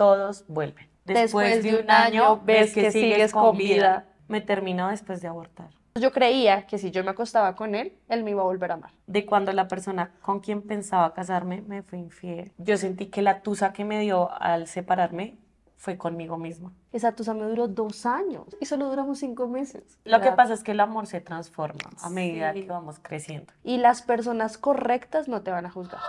todos vuelven. Después, de, un, año ves que, sigues con vida. Me terminó después de abortar. Yo creía que si yo me acostaba con él, él me iba a volver a amar. De cuando la persona con quien pensaba casarme me fue infiel. Yo sentí que la tusa que me dio al separarme fue conmigo misma. Esa tusa me duró dos años y solo duramos cinco meses. Lo que pasa es que el amor se transforma a medida que vamos creciendo. Y las personas correctas no te van a juzgar.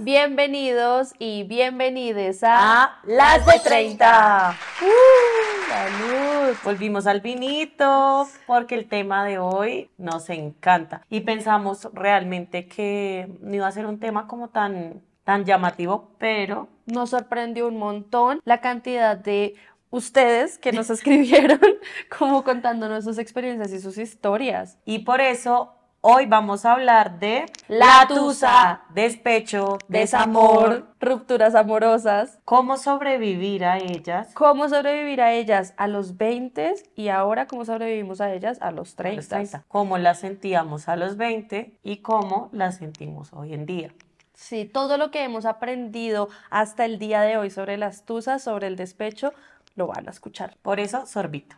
Bienvenidos y bienvenides a, Las de 30. Uh, salud. Volvimos al vinito porque el tema de hoy nos encanta y pensamos realmente que no iba a ser un tema como tan tan llamativo, pero nos sorprendió un montón la cantidad de ustedes que nos escribieron como contándonos sus experiencias y sus historias. Y por eso Hoy vamos a hablar de la tusa, despecho, desamor, rupturas amorosas, cómo sobrevivir a ellas, cómo sobrevivir a ellas a los 20 y ahora cómo sobrevivimos a ellas a los 30, cómo las sentíamos a los 20 y cómo las sentimos hoy en día. Sí, todo lo que hemos aprendido hasta el día de hoy sobre las tusas, sobre el despecho, lo van a escuchar. Por eso, sorbito.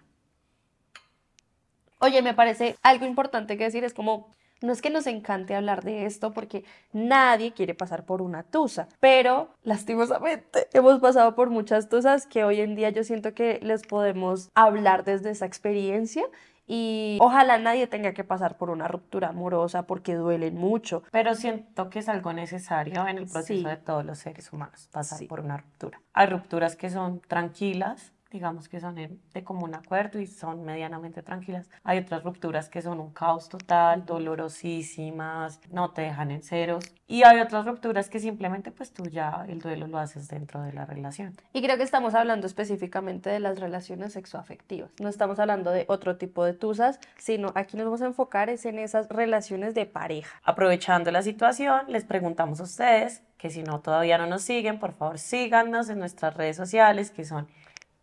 Oye, me parece algo importante que decir, es como, no es que nos encante hablar de esto porque nadie quiere pasar por una tusa, pero lastimosamente hemos pasado por muchas tusas que hoy en día yo siento que les podemos hablar desde esa experiencia y ojalá nadie tenga que pasar por una ruptura amorosa porque duelen mucho. Pero siento que es algo necesario en el proceso de todos los seres humanos, pasar por una ruptura. Hay rupturas que son tranquilas digamos que son de común acuerdo y son medianamente tranquilas. Hay otras rupturas que son un caos total, dolorosísimas, no te dejan en ceros. Y hay otras rupturas que simplemente pues tú ya el duelo lo haces dentro de la relación. Y creo que estamos hablando específicamente de las relaciones sexoafectivas. No estamos hablando de otro tipo de tusas, sino aquí nos vamos a enfocar es en esas relaciones de pareja. Aprovechando la situación, les preguntamos a ustedes que si no todavía no nos siguen, por favor síganos en nuestras redes sociales que son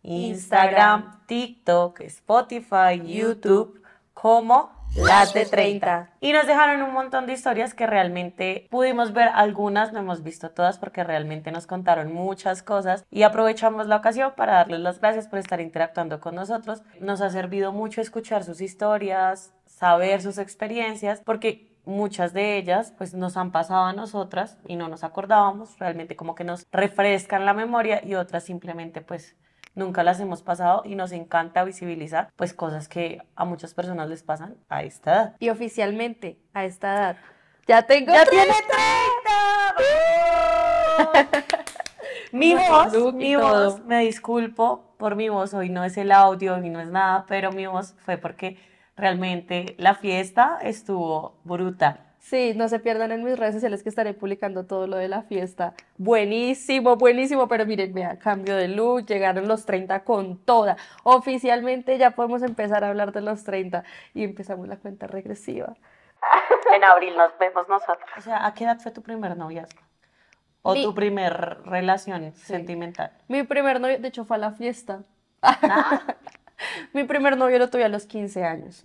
Instagram, TikTok, Spotify, YouTube, como las de 30. Y nos dejaron un montón de historias que realmente pudimos ver algunas, no hemos visto todas porque realmente nos contaron muchas cosas y aprovechamos la ocasión para darles las gracias por estar interactuando con nosotros. Nos ha servido mucho escuchar sus historias, saber sus experiencias, porque muchas de ellas pues nos han pasado a nosotras y no nos acordábamos, realmente como que nos refrescan la memoria y otras simplemente pues nunca las hemos pasado y nos encanta visibilizar pues cosas que a muchas personas les pasan a esta edad. Y oficialmente a esta edad. Ya tengo ¡Ya tiene 30! mi voz, mi voz, me disculpo por mi voz, hoy no es el audio, y no es nada, pero mi voz fue porque realmente la fiesta estuvo bruta Sí, no se pierdan en mis redes sociales que estaré publicando todo lo de la fiesta. Buenísimo, buenísimo, pero miren, vea, cambio de luz, llegaron los 30 con toda. Oficialmente ya podemos empezar a hablar de los 30 y empezamos la cuenta regresiva. En abril nos vemos nosotros. O sea, ¿a qué edad fue tu primer noviazgo? ¿O tu primer relación sentimental? Mi primer noviazgo, de hecho, fue a la fiesta. Ah. Mi primer novio lo tuve a los 15 años.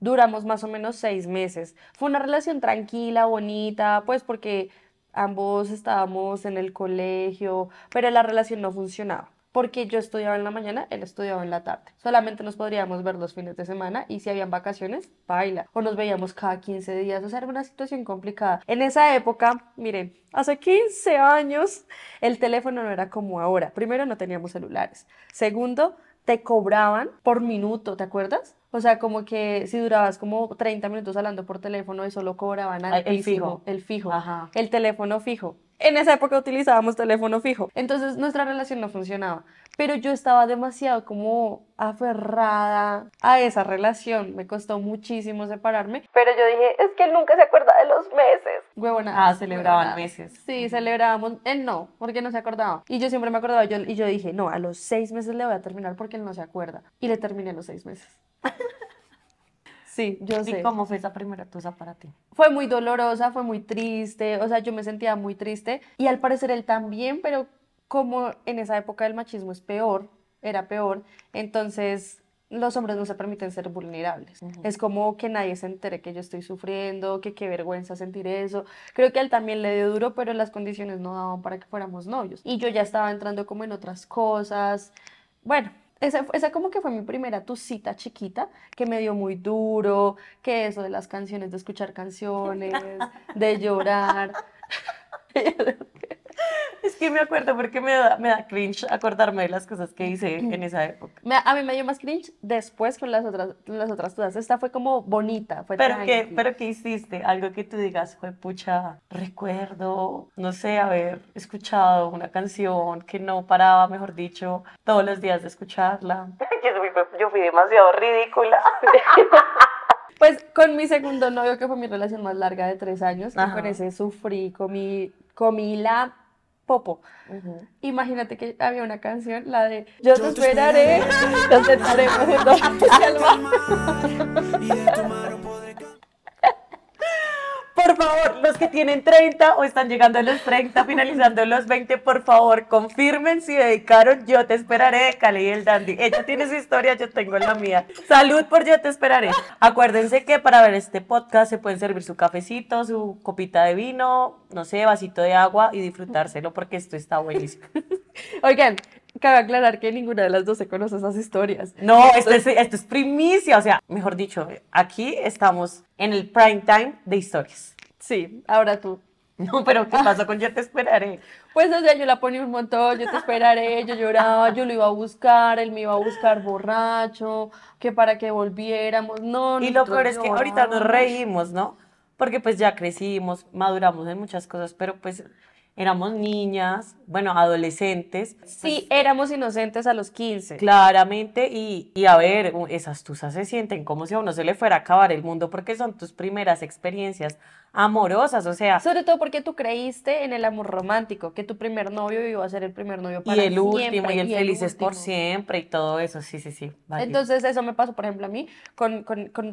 Duramos más o menos seis meses. Fue una relación tranquila, bonita, pues porque ambos estábamos en el colegio, pero la relación no funcionaba. Porque yo estudiaba en la mañana, él estudiaba en la tarde. Solamente nos podríamos ver los fines de semana y si habían vacaciones, baila. O nos veíamos cada 15 días. O sea, era una situación complicada. En esa época, miren, hace 15 años el teléfono no era como ahora. Primero, no teníamos celulares. Segundo, te cobraban por minuto, ¿te acuerdas? O sea, como que si durabas como 30 minutos hablando por teléfono y solo cobraban altísimo, el fijo. El fijo. El teléfono fijo. En esa época utilizábamos teléfono fijo. Entonces nuestra relación no funcionaba. Pero yo estaba demasiado como aferrada a esa relación. Me costó muchísimo separarme. Pero yo dije, es que él nunca se acuerda de los meses. Huevona. Ah, celebraban meses. Sí, celebrábamos. Él no, porque no se acordaba. Y yo siempre me acordaba. Yo, y yo dije, no, a los seis meses le voy a terminar porque él no se acuerda. Y le terminé los seis meses. Sí, yo sé. ¿Y cómo fue esa primera tusa para ti? Fue muy dolorosa, fue muy triste, o sea, yo me sentía muy triste y al parecer él también, pero como en esa época del machismo es peor, era peor, entonces los hombres no se permiten ser vulnerables. Es como que nadie se entere que yo estoy sufriendo, que qué vergüenza sentir eso. Creo que él también le dio duro, pero las condiciones no daban para que fuéramos novios. Y yo ya estaba entrando como en otras cosas. Bueno, esa, esa, como que fue mi primera tucita chiquita, que me dio muy duro, que eso de las canciones, de escuchar canciones, de llorar. Es que me acuerdo porque me da, me da cringe acordarme de las cosas que hice mm. en esa época. a mí me dio más cringe después con las otras, las otras todas. Esta fue como bonita, fue ¿Pero qué, ¿Pero qué hiciste? Algo que tú digas fue, pucha, recuerdo, no sé, haber escuchado una canción que no paraba, mejor dicho, todos los días de escucharla. yo, fui, demasiado ridícula. Pues con mi segundo novio, que fue mi relación más larga de tres años, con ese sufrí, comí, comí la popo. Imagínate que había una canción, la de Yo, te, esperaré, esperaré nos y de por favor, los que tienen 30 o están llegando a los 30, finalizando los 20, por favor, confirmen si dedicaron Yo te esperaré de Cali y el Dandy. Ella tiene su historia, yo tengo la mía. Salud por Yo te esperaré. Acuérdense que para ver este podcast se pueden servir su cafecito, su copita de vino, no sé, vasito de agua y disfrutárselo porque esto está buenísimo. Oigan, cabe aclarar que ninguna de las dos se conoce esas historias. No, este esto es primicia, o sea, mejor dicho, aquí estamos en el prime time de historias. Sí, ahora tú. No, pero ¿qué pasó con Yo te esperaré? Pues, o sea, yo la ponía un montón, yo te esperaré, yo lloraba, yo lo iba a buscar, él me iba a buscar borracho, que para que volviéramos, no. no, Y lo peor es que ahorita nos reímos, ¿no? Porque pues ya crecimos, maduramos en muchas cosas, pero pues éramos niñas, bueno, adolescentes. Sí, éramos inocentes a los 15. Claramente, y, y a ver, esas tusas se sienten como si a uno se le fuera a acabar el mundo porque son tus primeras experiencias amorosas, o sea. Sobre todo porque tú creíste en el amor romántico, que tu primer novio iba a ser el primer novio para Y el último, y el feliz felices por siempre, y todo eso, sí, sí, sí. Entonces, eso me pasó, por ejemplo, a mí con,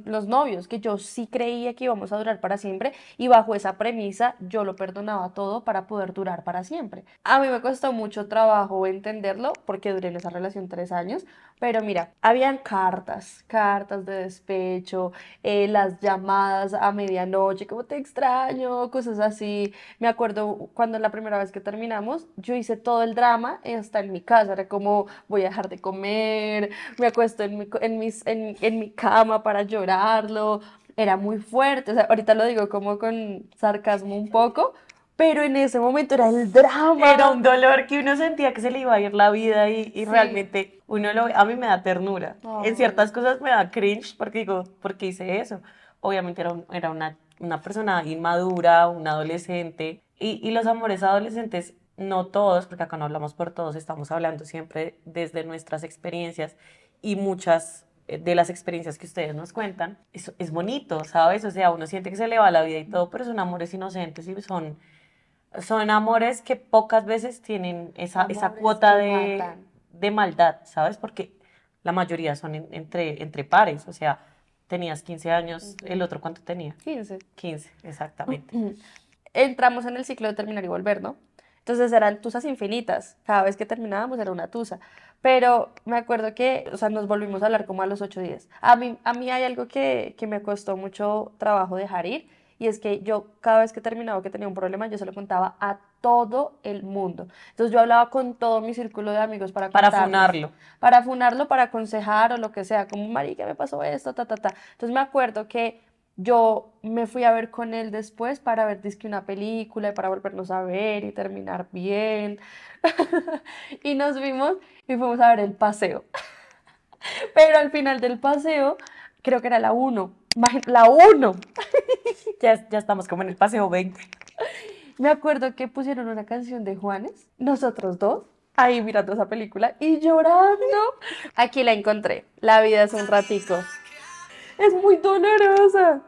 los novios, que yo sí creía que íbamos a durar para siempre, y bajo esa premisa, yo lo perdonaba todo para poder durar para siempre. A mí me costó mucho trabajo entenderlo, porque duré en esa relación tres años, pero mira, habían cartas, cartas de despecho, eh, las llamadas a medianoche, como te extraño, cosas así. Me acuerdo cuando la primera vez que terminamos, yo hice todo el drama hasta en mi casa, era como voy a dejar de comer, me acuesto en mi, en mis, en, en mi cama para llorarlo, era muy fuerte, o sea, ahorita lo digo como con sarcasmo un poco, pero en ese momento era el drama. Era un dolor que uno sentía que se le iba a ir la vida y, realmente uno lo a mí me da ternura. En ciertas cosas me da cringe porque digo, ¿por hice eso? Obviamente era, era una una persona inmadura, un adolescente. Y, los amores adolescentes, no todos, porque acá no hablamos por todos, estamos hablando siempre desde nuestras experiencias y muchas eh, de las experiencias que ustedes nos cuentan, es, es bonito, ¿sabes? O sea, uno siente que se le va la vida y todo, pero son amores inocentes y son, son amores que pocas veces tienen esa, esa cuota de, de, maldad, ¿sabes? Porque la mayoría son entre, entre pares, o sea, tenías 15 años, el otro cuánto tenía? 15. 15, exactamente. Entramos en el ciclo de terminar y volver, ¿no? Entonces eran tusas infinitas, cada vez que terminábamos era una tusa. Pero me acuerdo que, o sea, nos volvimos a hablar como a los 8 días. A mí, a mí hay algo que, que me costó mucho trabajo dejar ir y es que yo cada vez que terminaba que tenía un problema, yo se lo contaba a todo el mundo. Entonces yo hablaba con todo mi círculo de amigos para Para funarlo. Para funarlo, para aconsejar o lo que sea, como, marica, me pasó esto, ta, ta, ta. Entonces me acuerdo que yo me fui a ver con él después para ver disque una película y para volvernos a ver y terminar bien. y nos vimos y fuimos a ver el paseo. Pero al final del paseo creo que era la 1, la 1. ya, estamos como en el paseo 20. Me acuerdo que pusieron una canción de Juanes, nosotros dos, ahí mirando esa película y llorando. Aquí la encontré. La vida es un ratico. Es muy dolorosa.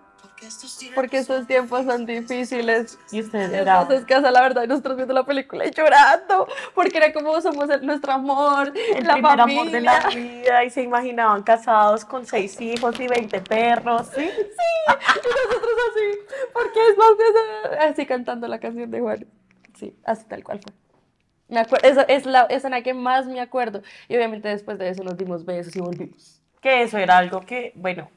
Porque estos tiempos, son difíciles. Y ustedes Entonces, la verdad, nosotros viendo la película y llorando, porque era como somos nuestro amor, el la primer amor de la vida, y se imaginaban casados con seis hijos y veinte perros. Sí, sí, y nosotros así, porque es más de así cantando la canción de Juan. Sí, así tal cual fue. Me esa es la que más me acuerdo. Y obviamente después de eso nos dimos besos y volvimos. Que eso era algo que, bueno,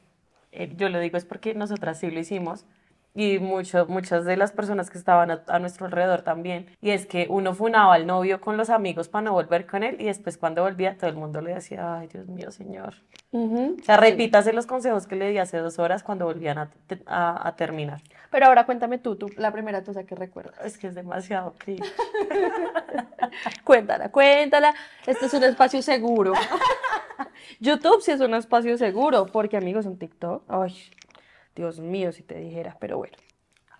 eh, yo lo digo es porque nosotras sí lo hicimos y muchas de las personas que estaban a, nuestro alrededor también. Y es que uno funaba al novio con los amigos para no volver con él y después cuando volvía todo el mundo le decía, ay Dios mío, señor. O sea, repítase los consejos que le di hace dos horas cuando volvían a terminar. Pero ahora cuéntame tú, tú la primera cosa que recuerdas. Es que es demasiado creepy. cuéntala, cuéntala. Este es un espacio seguro. YouTube sí es un espacio seguro, porque amigos, un TikTok. Ay, Dios mío, si te dijera, pero bueno.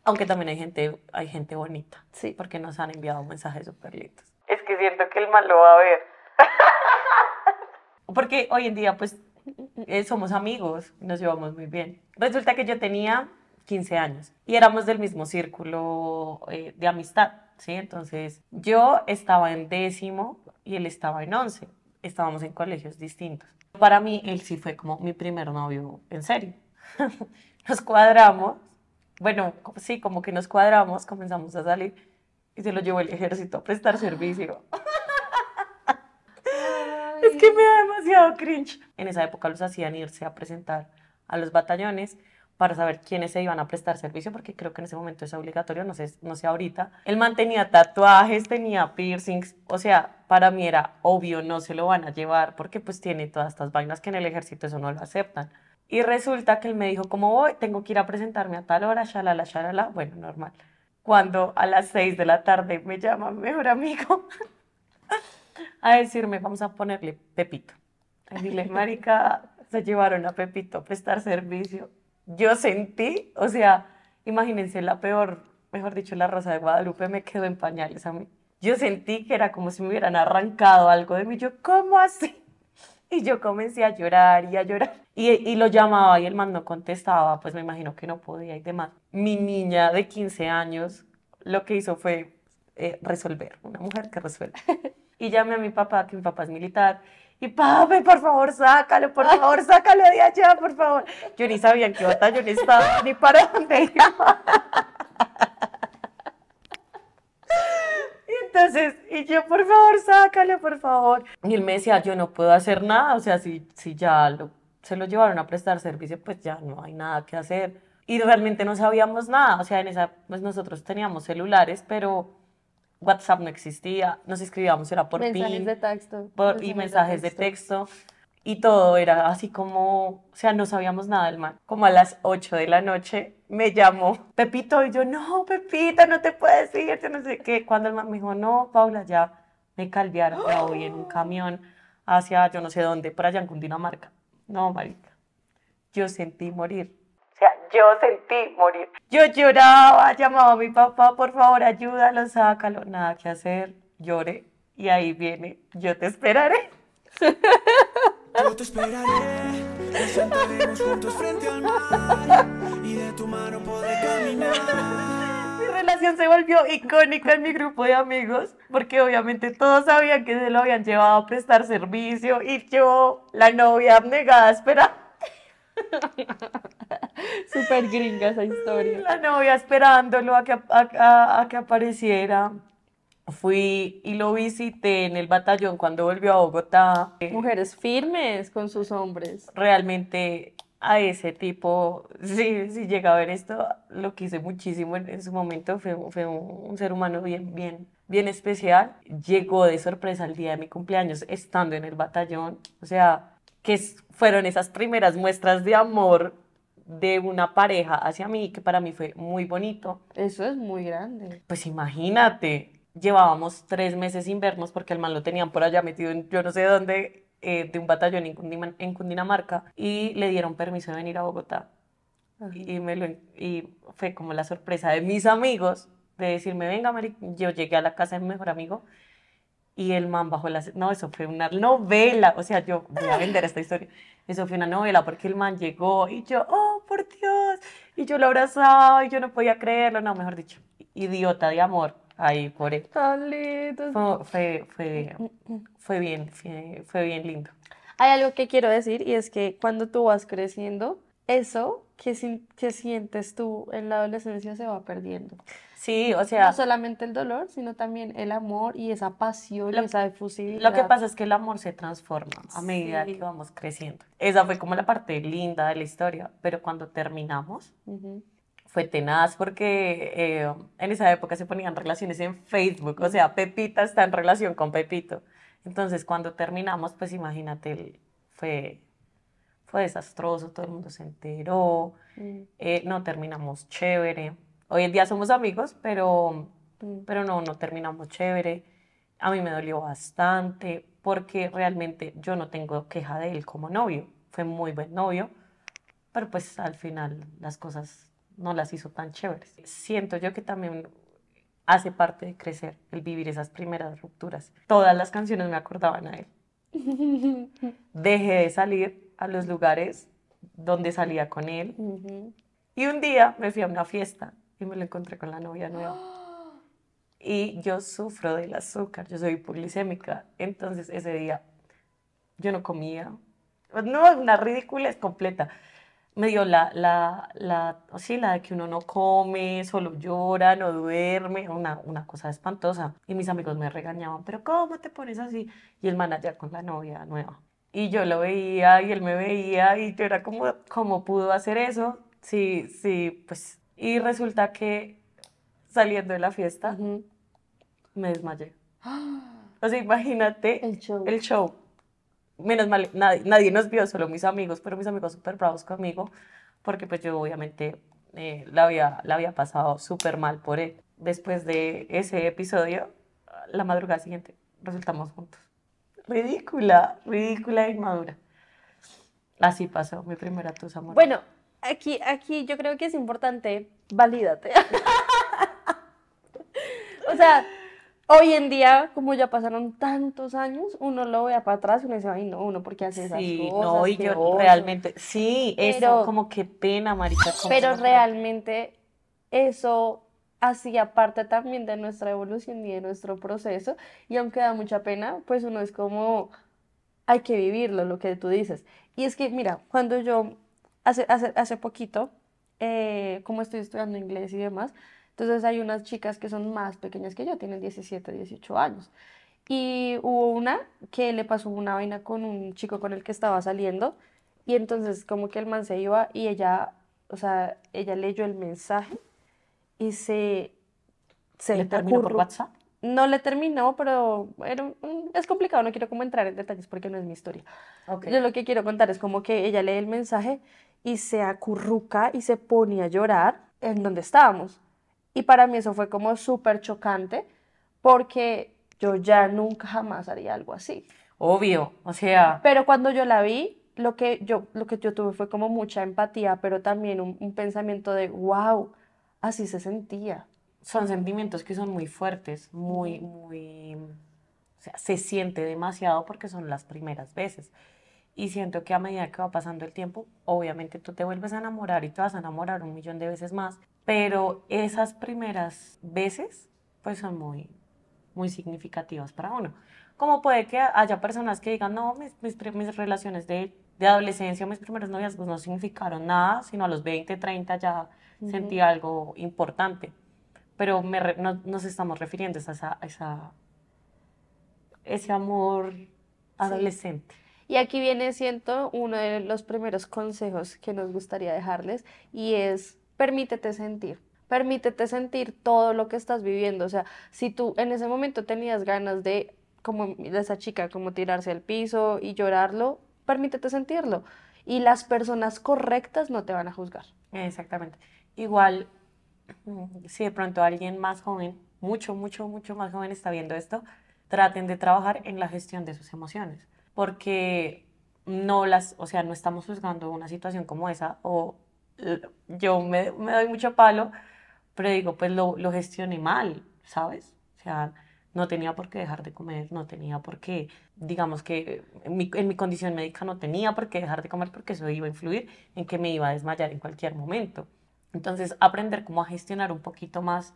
Aunque también hay gente, hay gente bonita. Sí. Porque nos han enviado mensajes súper lindos. Es que siento que el mal lo va a ver. porque hoy en día, pues, mm, mm, mm. Eh, somos amigos, nos llevamos muy bien. Resulta que yo tenía 15 años y éramos del mismo círculo eh, de amistad, ¿sí? Entonces yo estaba en décimo y él estaba en once, estábamos en colegios distintos. Para mí él sí fue como mi primer novio en serio. nos cuadramos, bueno, sí, como que nos cuadramos, comenzamos a salir y se lo llevó el ejército a prestar servicio. es que me da demasiado cringe. En esa época los hacían irse a presentar a los batallones para saber quiénes se iban a prestar servicio, porque creo que en ese momento es obligatorio, no sé, no sé ahorita. Él mantenía tatuajes, tenía piercings, o sea, para mí era obvio, no se lo van a llevar, porque pues tiene todas estas vainas que en el ejército eso no lo aceptan. Y resulta que él me dijo, como voy? Tengo que ir a presentarme a tal hora, shalala, shalala, bueno, normal. Cuando a las 6 de la tarde me llama mi mejor amigo a decirme, vamos a ponerle Pepito. Y dile, marica, se llevaron a Pepito a prestar servicio yo sentí, o sea, imagínense la peor, mejor dicho, la Rosa de Guadalupe me quedó en pañales a mí. Yo sentí que era como si me hubieran arrancado algo de mí. Yo, ¿cómo así? Y yo comencé a llorar y a llorar. Y, lo llamaba y el man no contestaba, pues me imagino que no podía y demás. Mi niña de 15 años lo que hizo fue eh, resolver, una mujer que resuelve. Y llamé a mi papá, que mi papá es militar, y papi, por favor, sácalo, por favor, sácalo de allá, por favor. Yo ni sabía en qué batalla yo ni estaba, ni para dónde iba. Y entonces, y yo, por favor, sácalo, por favor. Y él me decía, yo no puedo hacer nada, o sea, si, si ya se lo llevaron a prestar servicio, pues ya no hay nada que hacer. Y realmente no sabíamos nada, o sea, en esa, pues nosotros teníamos celulares, pero WhatsApp no existía, nos escribíamos, era por mensajes de texto. Por, y mensajes de texto. Y todo era así como, o sea, no sabíamos nada del man. Como a las 8 de la noche me llamó Pepito y yo, no, Pepita, no te puedes ir, yo no sé qué. Cuando el man me dijo, no, Paula, ya me calviaron, hoy voy en un camión hacia yo no sé dónde, por allá en Cundinamarca. No, marica, yo sentí morir yo sentí morir. Yo lloraba, llamaba a mi papá, por favor, ayúdalo, sácalo. Nada que hacer, lloré. Y ahí viene, yo te esperaré. Yo te esperaré. juntos frente tu mano Mi relación se volvió icónica en mi grupo de amigos porque obviamente todos sabían que se lo habían llevado a prestar servicio y yo, la novia abnegada, espera super gringa esa historia. La novia esperándolo a que, a, que apareciera. Fui y lo visité en el batallón cuando volvió a Bogotá. Mujeres firmes con sus hombres. Realmente a ese tipo, si sí llega a ver esto, lo quise muchísimo en, su momento, fue, fue un, un, ser humano bien, bien, bien especial. Llegó de sorpresa el día de mi cumpleaños estando en el batallón, o sea, que fueron esas primeras muestras de amor de una pareja hacia mí, que para mí fue muy bonito. Eso es muy grande. Pues imagínate, llevábamos tres meses sin vernos porque el mal lo tenían por allá metido en yo no sé dónde, eh, de un batallón en, Cundinamarca, y le dieron permiso de venir a Bogotá. Y, me y fue como la sorpresa de mis amigos de decirme, venga, Mari, yo llegué a la casa de mi mejor amigo y el man bajo la... No, eso fue una novela, o sea, yo voy a vender esta historia. Eso fue una novela porque el man llegó y yo, oh, por Dios, y yo lo abrazaba y yo no podía creerlo, no, mejor dicho, idiota de amor. Ahí, por él. lindo. Fue, fue, fue, bien, fue, fue bien lindo. Hay algo que quiero decir y es que cuando tú vas creciendo, eso que, que sientes tú en la adolescencia se va perdiendo. Sí, o sea. No solamente el dolor, sino también el amor y esa pasión esa efusividad. Lo que pasa es que el amor se transforma a medida que vamos creciendo. Esa fue como la parte linda de la historia, pero cuando terminamos. fue tenaz porque eh, en esa época se ponían relaciones en Facebook, o sea, Pepita está en relación con Pepito. Entonces, cuando terminamos, pues imagínate, fue, fue desastroso, todo el mundo se enteró, mm. eh, no terminamos chévere. Hoy en día somos amigos, pero, mm. pero no, no terminamos chévere. A mí me dolió bastante porque realmente yo no tengo queja de él como novio. Fue muy buen novio, pero pues al final las cosas no las hizo tan chéveres. Siento yo que también hace parte de crecer el vivir esas primeras rupturas. Todas las canciones me acordaban a él. Dejé de salir a los lugares donde salía con él. Y un día me fui a una fiesta y me lo encontré con la novia nueva. Y yo sufro del azúcar, yo soy hipoglicémica. Entonces ese día yo no comía. Pues, no, una ridícula es completa. Me dio la, la, la, sí, la de que uno no come, solo llora, no duerme, una, una cosa espantosa. Y mis amigos me regañaban, pero ¿cómo te pones así? Y el manager con la novia nueva. Y yo lo veía y él me veía y yo era como, ¿cómo pudo hacer eso? Sí, sí, pues y resulta que saliendo de la fiesta me desmayé. O sea, imagínate el show. El show. Menos mal, nadie, nos vio, solo mis amigos, pero mis amigos súper bravos conmigo, porque pues yo obviamente eh, la, había, la había pasado súper mal por él. Después de ese episodio, la madrugada siguiente, resultamos juntos. Ridícula, ridícula e inmadura. Así pasó mi primera tusa amor. Bueno, aquí, aquí yo creo que es importante, valídate. o sea, hoy en día, como ya pasaron tantos años, uno lo ve para atrás y uno dice, ay, no, uno, porque hace esas sí, no, y yo realmente, sí, eso, como que pena, marica. Pero realmente eso hacía parte también de nuestra evolución y de nuestro proceso, y aunque da mucha pena, pues uno es como, hay que vivirlo, lo que tú dices. Y es que, mira, cuando yo hace, hace, poquito, eh, como estoy estudiando inglés y demás, entonces hay unas chicas que son más pequeñas que yo, tienen 17, 18 años. Y hubo una que le pasó una vaina con un chico con el que estaba saliendo y entonces como que el man se iba y ella, o sea, ella leyó el mensaje y se... se ¿Le terminó por WhatsApp? No le terminó, pero mm, es complicado, no quiero como entrar en detalles porque no es mi historia. Yo lo que quiero contar es como que ella lee el mensaje y se acurruca y se pone a llorar en donde estábamos. Y para mí eso fue como súper chocante porque yo ya nunca jamás haría algo así. Obvio, o sea. Pero cuando yo la vi, lo que yo, lo que yo tuve fue como mucha empatía, pero también un, un pensamiento de, wow, así se sentía. Son sentimientos que son muy fuertes, muy, muy... O sea, se siente demasiado porque son las primeras veces. Y siento que a medida que va pasando el tiempo, obviamente tú te vuelves a enamorar y te vas a enamorar un millón de veces más, pero esas primeras veces pues son muy, muy significativas para uno. Como puede que haya personas que digan, no, mis, relaciones de, adolescencia, mis primeros noviazgos no significaron nada, sino a los 20, 30 ya sentí algo importante. Pero no, nos estamos refiriendo a, esa, ese amor adolescente. Y aquí viene siento, uno de los primeros consejos que nos gustaría dejarles y es permítete sentir. Permítete sentir todo lo que estás viviendo. O sea, si tú en ese momento tenías ganas de, como esa chica, como tirarse al piso y llorarlo, permítete sentirlo. Y las personas correctas no te van a juzgar. Exactamente. Igual, mm, si de pronto alguien más joven, mucho, mucho, mucho más joven está viendo esto, traten de trabajar en la gestión de sus emociones porque no las, o sea, no estamos juzgando una situación como esa o yo me, me doy mucho palo, pero digo, pues lo, gestioné mal, ¿sabes? O sea, no tenía por qué dejar de comer, no tenía por qué, digamos que en mi, en mi, condición médica no tenía por qué dejar de comer porque eso iba a influir en que me iba a desmayar en cualquier momento. Entonces, aprender cómo a gestionar un poquito más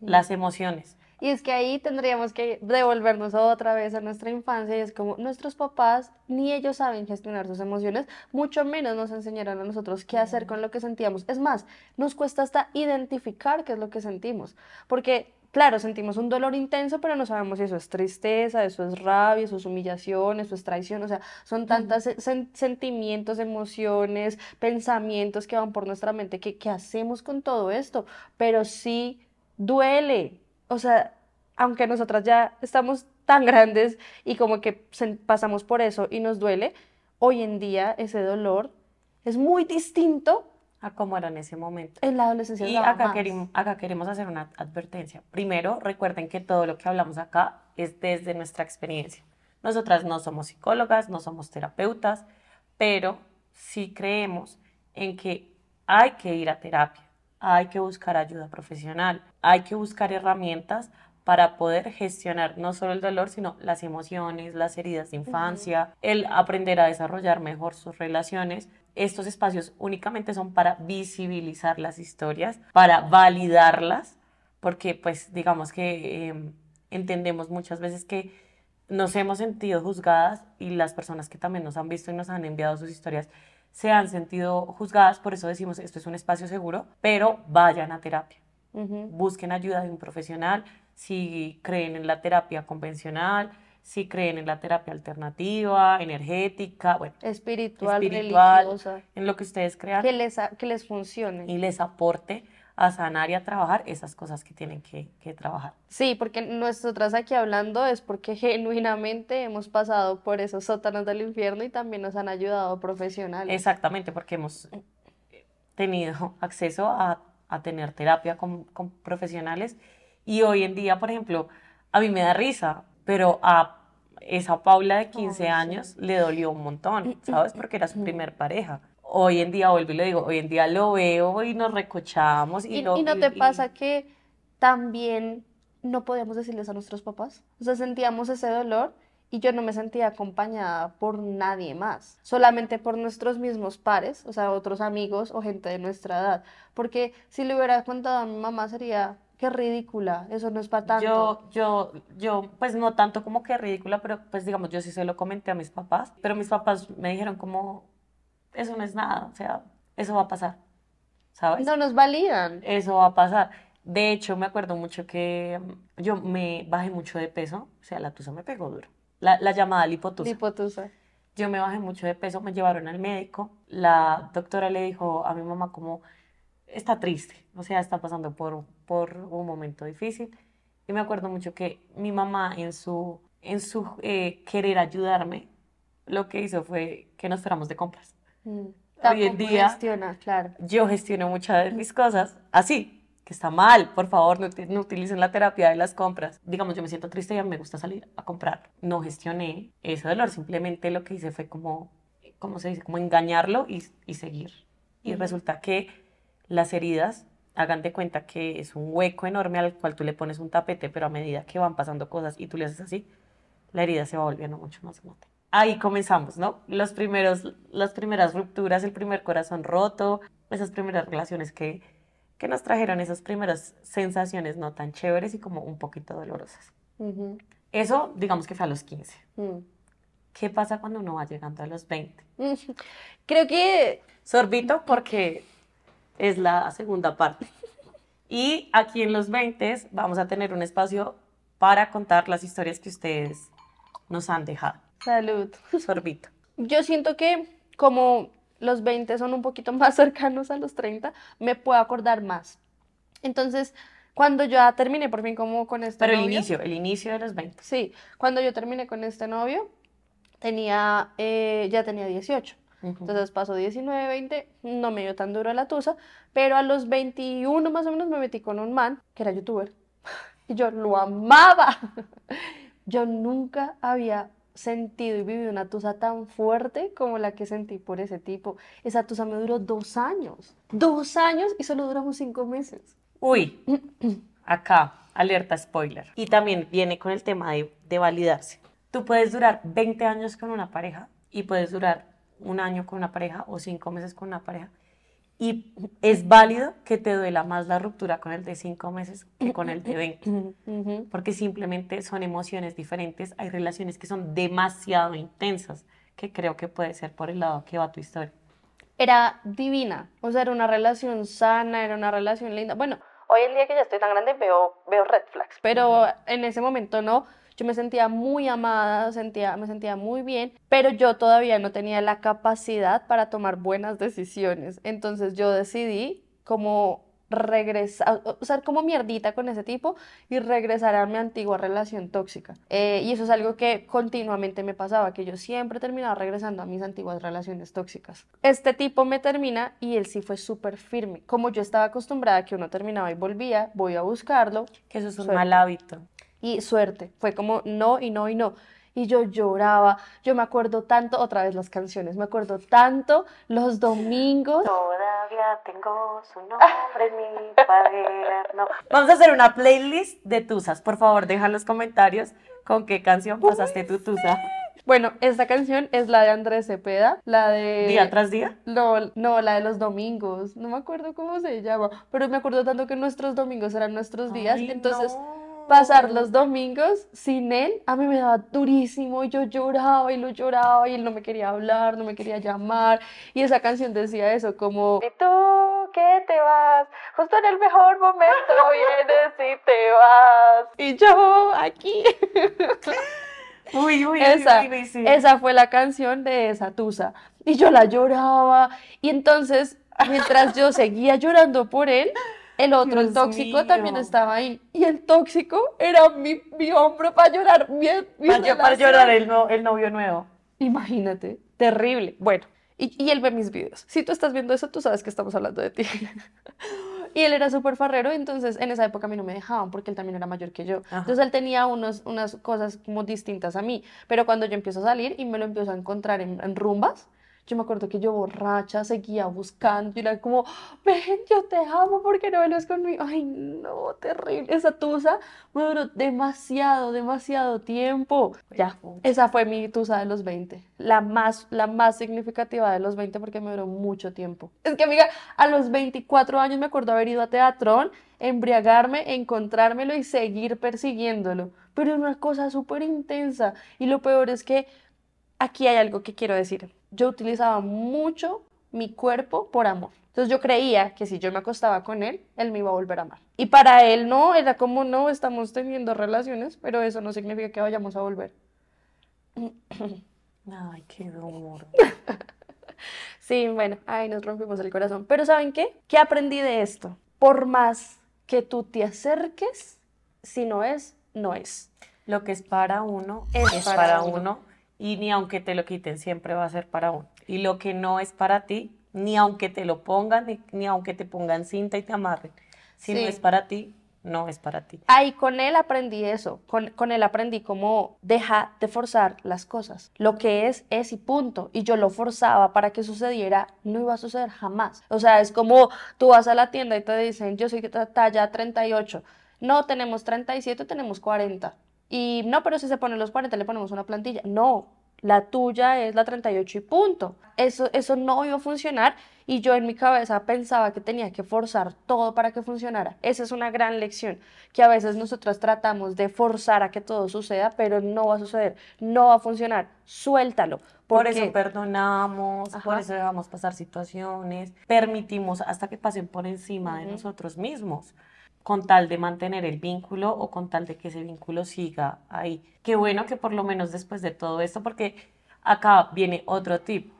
las emociones. Y es que ahí tendríamos que devolvernos otra vez a nuestra infancia y es como nuestros papás ni ellos saben gestionar sus emociones, mucho menos nos enseñaron a nosotros qué hacer con lo que sentíamos. Es más, nos cuesta hasta identificar qué es lo que sentimos, porque claro, sentimos un dolor intenso, pero no sabemos si eso es tristeza, eso es rabia, eso es humillación, eso es traición, o sea, son tantos sentimientos, emociones, pensamientos que van por nuestra mente, que, ¿qué hacemos con todo esto? Pero sí duele, o sea, aunque nosotras ya estamos tan grandes y como que pasamos por eso y nos duele, hoy en día ese dolor es muy distinto a cómo era en ese momento. En la adolescencia. Y acá queremos, acá queremos hacer una advertencia. Primero, recuerden que todo lo que hablamos acá es desde nuestra experiencia. Nosotras no somos psicólogas, no somos terapeutas, pero sí creemos en que hay que ir a terapia hay que buscar ayuda profesional, hay que buscar herramientas para poder gestionar no solo el dolor, sino las emociones, las heridas de infancia, el aprender a desarrollar mejor sus relaciones. Estos espacios únicamente son para visibilizar las historias, para validarlas, porque pues digamos que em, entendemos muchas veces que nos hemos sentido juzgadas y las personas que también nos han visto y nos han enviado sus historias se han sentido juzgadas, por eso decimos esto es un espacio seguro, pero vayan a terapia. Busquen ayuda de un profesional si creen en la terapia convencional, si creen en la terapia alternativa, energética, espiritual, en lo que ustedes crean. Que que les funcione. Y les aporte a sanar y a trabajar esas cosas que tienen que, trabajar. Sí, porque nosotras aquí hablando es porque genuinamente hemos pasado por esos sótanos del infierno y también nos han ayudado profesionales. Exactamente, porque hemos tenido acceso a, tener terapia con, con profesionales y hoy en día, por ejemplo, a mí me da risa, pero a esa Paula de 15 años le dolió un montón, ¿sabes? Porque era su primer pareja hoy en día, vuelvo y le digo, hoy en día lo veo y nos recochamos. ¿Y, no, y no te pasa que también no podíamos decirles a nuestros papás? O sea, sentíamos ese dolor y yo no me sentía acompañada por nadie más, solamente por nuestros mismos pares, o sea, otros amigos o gente de nuestra edad, porque si le hubiera contado a mi mamá sería qué ridícula, eso no es para tanto. Yo, yo, yo, pues no tanto como que ridícula, pero pues digamos, yo sí se lo comenté a mis papás, pero mis papás me dijeron como, eso no es nada, o sea, eso va a pasar, ¿sabes? No nos validan. Eso va a pasar. De hecho, me acuerdo mucho que mm, yo me bajé mucho de peso, o sea, la tusa me pegó duro, la, la llamada lipotusa. Lipotusa. Yo me bajé mucho de peso, me llevaron al médico, la doctora le dijo a mi mamá como, está triste, o sea, está pasando por, por un momento difícil. Y me acuerdo mucho que mi mamá en su, en su eh, querer ayudarme, lo que hizo fue que nos fuéramos de compras. Mm. Hoy en día claro. yo gestiono muchas de mis cosas así, que está mal, por favor, no, utilicen la terapia de las compras. Digamos, yo me siento triste y me gusta salir a comprar. No gestioné ese dolor, simplemente lo que hice fue como, ¿cómo se dice? Como engañarlo y, seguir. Y mm. resulta que las heridas, hagan de cuenta que es un hueco enorme al cual tú le pones un tapete, pero a medida que van pasando cosas y tú le haces así, la herida se va volviendo mucho más grande ahí comenzamos, ¿no? Los primeros, las primeras rupturas, el primer corazón roto, esas primeras relaciones que, que nos trajeron esas primeras sensaciones no tan chéveres y como un poquito dolorosas. Eso, digamos que fue a los 15. Mm. ¿Qué pasa cuando uno va llegando a los 20? Mm. Creo que... Sorbito porque es la segunda parte. Y aquí en los 20 vamos a tener un espacio para contar las historias que ustedes nos han dejado. Salud. Sorbito. Yo siento que como los 20 son un poquito más cercanos a los 30, me puedo acordar más. Entonces, cuando ya terminé por fin como con este novio. Pero el inicio, el inicio de los 20. Sí, cuando yo terminé con este novio, tenía, eh, ya tenía 18. Entonces pasó 19, 20, no me dio tan duro la tusa, pero a los 21 más o menos me metí con un man que era youtuber y yo lo amaba. Yo nunca había sentido y vivido una tusa tan fuerte como la que sentí por ese tipo. Esa tusa me duró dos años. Dos años y solo duramos cinco meses. Uy, acá, alerta spoiler. Y también viene con el tema de, de validarse. Tú puedes durar 20 años con una pareja y puedes durar un año con una pareja o cinco meses con una pareja y es válido que te duela más la ruptura con el de cinco meses que con el de 20, porque simplemente son emociones diferentes, hay relaciones que son demasiado intensas, que creo que puede ser por el lado que va tu historia. Era divina, o sea, era una relación sana, era una relación linda. Bueno, hoy en día que ya estoy tan grande veo, veo red flags, pero en ese momento no. Yo me sentía muy amada, sentía, me sentía muy bien, pero yo todavía no tenía la capacidad para tomar buenas decisiones. Entonces yo decidí como regresar, usar como mierdita con ese tipo y regresar a mi antigua relación tóxica. Eh, y eso es algo que continuamente me pasaba, que yo siempre terminaba regresando a mis antiguas relaciones tóxicas. Este tipo me termina y él sí fue súper firme. Como yo estaba acostumbrada a que uno terminaba y volvía, voy a buscarlo. Que eso es un mal hábito y suerte. Fue como no y no y no. Y yo lloraba, yo me acuerdo tanto, otra vez las canciones, me acuerdo tanto los domingos. Todavía tengo su nombre en mi Vamos a hacer una playlist de tusas, por favor, deja en los comentarios con qué canción pasaste tu tusa. Bueno, esta canción es la de Andrés Cepeda, la de... ¿Día tras día? No, no, la de los domingos, no me acuerdo cómo se llama, pero me acuerdo tanto que nuestros domingos eran nuestros días, entonces pasar los domingos sin él, a mí me daba durísimo y yo lloraba y lo lloraba y él no me quería hablar, no me quería llamar. Y esa canción decía eso, como... ¿Y tú qué te vas? Justo en el mejor momento vienes y te vas. Y yo aquí. Uy, uy, esa, uy, sí. esa fue la canción de esa tusa. Y yo la lloraba. Y entonces, mientras yo seguía llorando por él, el otro, el tóxico, también estaba ahí. Y el tóxico era mi, mi hombro para llorar. Mi, mi para, llorar el, no, el novio nuevo. Imagínate, terrible. Bueno, y, y, él ve mis videos. Si tú estás viendo eso, tú sabes que estamos hablando de ti. y él era súper farrero, entonces en esa época a mí no me dejaban porque él también era mayor que yo. Entonces él tenía unos, unas cosas como distintas a mí. Pero cuando yo empiezo a salir y me lo empiezo a encontrar en, en rumbas, yo me acuerdo que yo borracha seguía buscando y era como, ven, yo te amo porque no vuelves conmigo. Ay, no, terrible. Esa tusa me duró demasiado, demasiado tiempo. Ya, esa fue mi tusa de los 20. La más, la más significativa de los 20 porque me duró mucho tiempo. Es que, amiga, a los 24 años me acuerdo haber ido a Teatrón embriagarme, encontrármelo y seguir persiguiéndolo. Pero una cosa súper intensa. Y lo peor es que aquí hay algo que quiero decir. Yo utilizaba mucho mi cuerpo por amor. Entonces yo creía que si yo me acostaba con él, él me iba a volver a amar. Y para él no, era como no, estamos teniendo relaciones, pero eso no significa que vayamos a volver. Ay, qué dolor. sí, bueno, ay, nos rompimos el corazón. Pero ¿saben qué? ¿Qué aprendí de esto? Por más que tú te acerques, si no es, no es. Lo que es para uno es, para, uno y ni aunque te lo quiten, siempre va a ser para uno. Y lo que no es para ti, ni aunque te lo pongan, ni, aunque te pongan cinta y te amarren, si no es para ti, no es para ti. Ahí con él aprendí eso, con, él aprendí cómo deja de forzar las cosas. Lo que es, es y punto. Y yo lo forzaba para que sucediera, no iba a suceder jamás. O sea, es como tú vas a la tienda y te dicen, yo soy talla 38. No, tenemos 37, tenemos 40. Y no, pero si se ponen los 40 le ponemos una plantilla. No, la tuya es la 38 y punto. Eso, eso no iba a funcionar y yo en mi cabeza pensaba que tenía que forzar todo para que funcionara. Esa es una gran lección, que a veces nosotros tratamos de forzar a que todo suceda, pero no va a suceder, no va a funcionar, suéltalo. Por eso perdonamos, por eso dejamos pasar situaciones, permitimos hasta que pasen por encima de nosotros mismos con tal de mantener el vínculo o con tal de que ese vínculo siga ahí. Qué bueno que por lo menos después de todo esto, porque acá viene otro tip.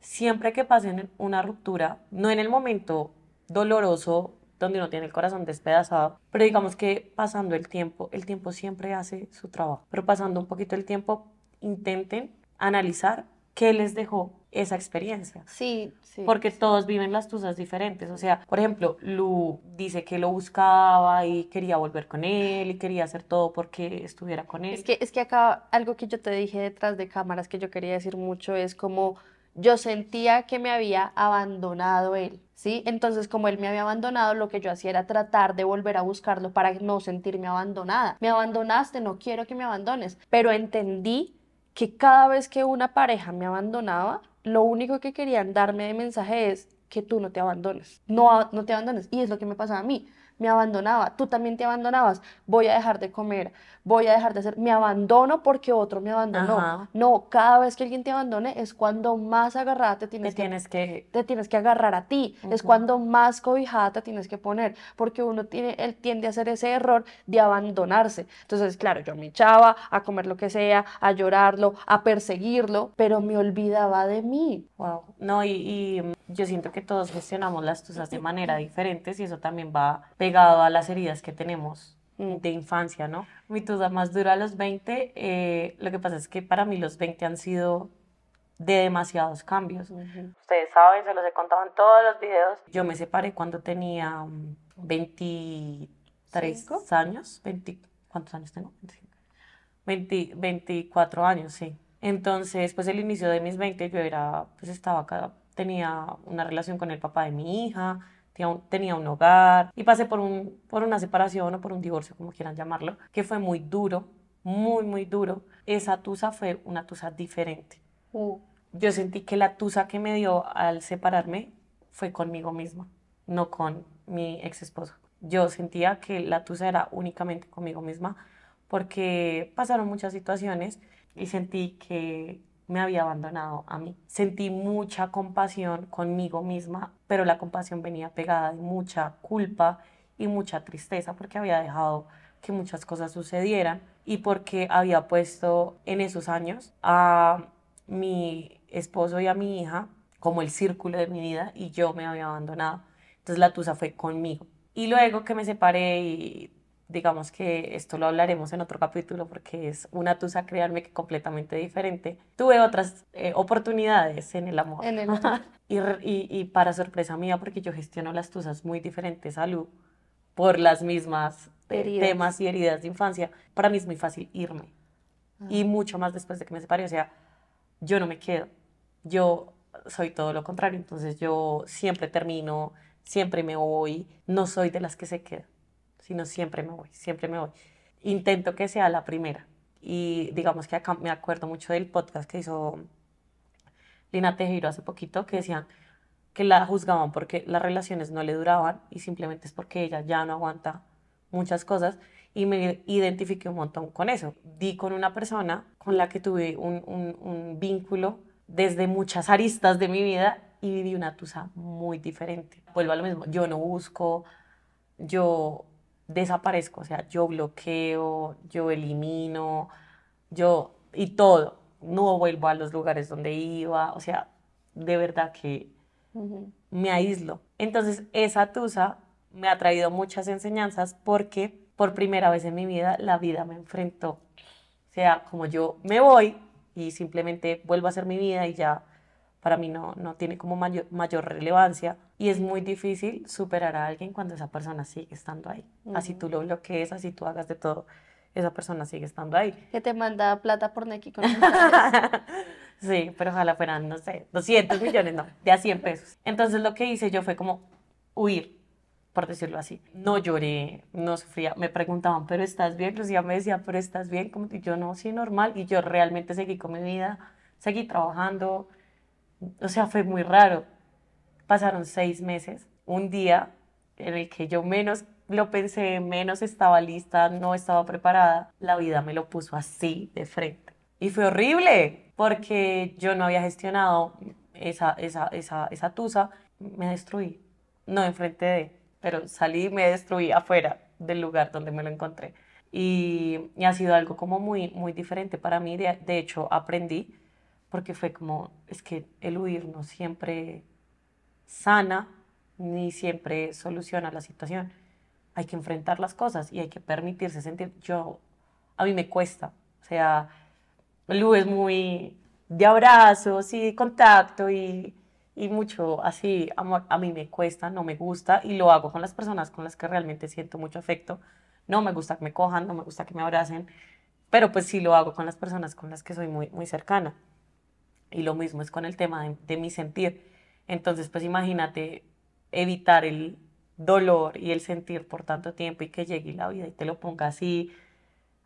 Siempre que pasen una ruptura, no en el momento doloroso donde uno tiene el corazón despedazado, pero digamos que pasando el tiempo, el tiempo siempre hace su trabajo, pero pasando un poquito el tiempo, intenten analizar qué les dejó esa experiencia. Sí, sí. Porque todos viven las tusas diferentes. O sea, por ejemplo, Lu dice que lo buscaba y quería volver con él y quería hacer todo porque estuviera con él. Es que, es que acá algo que yo te dije detrás de cámaras que yo quería decir mucho es como yo sentía que me había abandonado él, ¿sí? Entonces, como él me había abandonado, lo que yo hacía era tratar de volver a buscarlo para no sentirme abandonada. Me abandonaste, no quiero que me abandones, pero entendí que cada vez que una pareja me abandonaba, lo único que querían darme de mensaje es, que tú no te abandones, no, no te abandones. Y es lo que me pasaba a mí, me abandonaba, tú también te abandonabas, voy a dejar de comer, voy a dejar de hacer, me abandono porque otro me abandonó. No, cada vez que alguien te abandone es cuando más agarrada te tienes, que, Te tienes que agarrar a ti, es cuando más cobijada te tienes que poner, porque uno tiene, él tiende a hacer ese error de abandonarse. Entonces, claro, yo me echaba a comer lo que sea, a llorarlo, a perseguirlo, pero me olvidaba de mí. Wow. No, y yo siento que todos gestionamos las tusas de manera diferente y eso también va pegado a las heridas que tenemos mm. de infancia, ¿no? Mi tusa más dura a los 20, eh, lo que pasa es que para mí los 20 han sido de demasiados cambios. Ustedes saben, se los he contado en todos los videos. Yo me separé cuando tenía 23 um, años, ¿cuántos años tengo? 20, 24 años, sí. Entonces, pues el inicio de mis 20 yo era, pues estaba cada tenía una relación con el papá de mi hija, tenía un, hogar y pasé por, un, por una separación o por un divorcio, como quieran llamarlo, que fue muy duro, muy, muy duro. Esa tusa fue una tusa diferente. Uh. Yo sentí que la tusa que me dio al separarme fue conmigo misma, no con mi ex esposo. Yo sentía que la tusa era únicamente conmigo misma porque pasaron muchas situaciones y sentí que me había abandonado a mí. Sentí mucha compasión conmigo misma, pero la compasión venía pegada de mucha culpa y mucha tristeza porque había dejado que muchas cosas sucedieran y porque había puesto en esos años a mi esposo y a mi hija como el círculo de mi vida y yo me había abandonado. Entonces la tusa fue conmigo. Y luego que me separé y digamos que esto lo hablaremos en otro capítulo porque es una tusa, créanme que completamente diferente. Tuve otras eh, oportunidades en el amor. En el amor. y, para sorpresa mía, porque yo gestiono las tusas muy diferentes a por las mismas eh, temas y heridas de infancia, para mí es muy fácil irme. Y ah. mucho más después de que me separé. O sea, yo no me quedo. Yo soy todo lo contrario. Entonces yo siempre termino, siempre me voy. No soy de las que se quedan sino siempre me voy, siempre me voy. Intento que sea la primera. Y digamos que acá me acuerdo mucho del podcast que hizo Lina Tejero hace poquito, que decían que la juzgaban porque las relaciones no le duraban y simplemente es porque ella ya no aguanta muchas cosas y me identifiqué un montón con eso. Di con una persona con la que tuve un, un, un vínculo desde muchas aristas de mi vida y viví una tusa muy diferente. Vuelvo a lo mismo, yo no busco, yo desaparezco, o sea, yo bloqueo, yo elimino, yo y todo, no vuelvo a los lugares donde iba, o sea, de verdad que me aíslo. Entonces, esa tusa me ha traído muchas enseñanzas porque por primera vez en mi vida la vida me enfrentó. O sea, como yo me voy y simplemente vuelvo a hacer mi vida y ya para mí no, no tiene como mayor, relevancia y es muy difícil superar a alguien cuando esa persona sigue estando ahí. Así tú lo bloquees, así tú hagas de todo, esa persona sigue estando ahí. Que te manda plata por Neki con Sí, pero ojalá fueran, no sé, 200 millones, no, de a 100 pesos. Entonces lo que hice yo fue como huir, por decirlo así. No lloré, no sufría. Me preguntaban, ¿pero estás bien? Lucía me decía, ¿pero estás bien? Como, que yo no, sí, normal. Y yo realmente seguí con mi vida, seguí trabajando, o sea, fue muy raro. Pasaron seis meses, un día en el que yo menos lo pensé, menos estaba lista, no estaba preparada. La vida me lo puso así de frente. Y fue horrible, porque yo no había gestionado esa, esa, esa, esa tusa. Me destruí. No enfrente de, pero salí y me destruí afuera del lugar donde me lo encontré. Y, y, ha sido algo como muy, muy diferente para mí. de hecho, aprendí porque fue como, es que el huir no siempre sana ni siempre soluciona la situación. Hay que enfrentar las cosas y hay que permitirse sentir. Yo, a mí me cuesta, o sea, el huir es muy de abrazos y contacto y, y mucho así. amor a mí me cuesta, no me gusta y lo hago con las personas con las que realmente siento mucho afecto. No me gusta que me cojan, no me gusta que me abracen, pero pues sí lo hago con las personas con las que soy muy, muy cercana. Y lo mismo es con el tema de, mi sentir. Entonces, pues imagínate evitar el dolor y el sentir por tanto tiempo y que llegue la vida y te lo ponga así,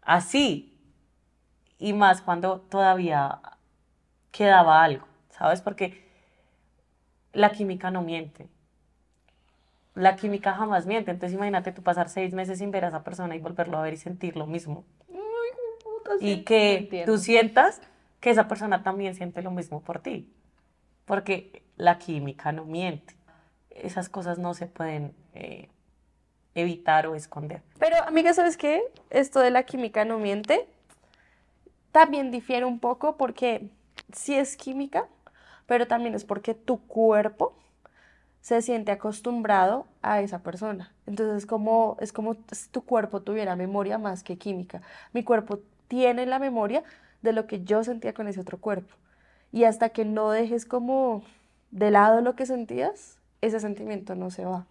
así. Y más cuando todavía quedaba algo, ¿sabes? Porque la química no miente. La química jamás miente. Entonces imagínate tú pasar seis meses sin ver a esa persona y volverlo a ver y sentir lo mismo. Ay, puta, y que tú sientas que esa persona también siente lo mismo por ti, porque la química no miente. Esas cosas no se pueden eh, evitar o esconder. Pero amiga, ¿sabes qué? Esto de la química no miente también difiere un poco porque sí es química, pero también es porque tu cuerpo se siente acostumbrado a esa persona. Entonces como, es como si tu cuerpo tuviera memoria más que química. Mi cuerpo tiene la memoria de lo que yo sentía con ese otro cuerpo. Y hasta que no dejes como de lado lo que sentías, ese sentimiento no se va.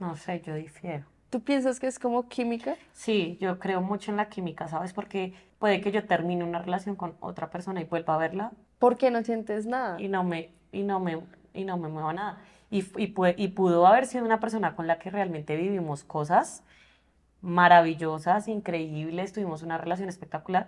No sé, yo difiero. ¿Tú piensas que es como química? Sí, yo creo mucho en la química, ¿sabes? Porque puede que yo termine una relación con otra persona y vuelva a verla. Porque no sientes nada. Y no me, y no me, y no me mueva nada. Y, y, y pudo haber sido una persona con la que realmente vivimos cosas maravillosas, increíbles, tuvimos una relación espectacular,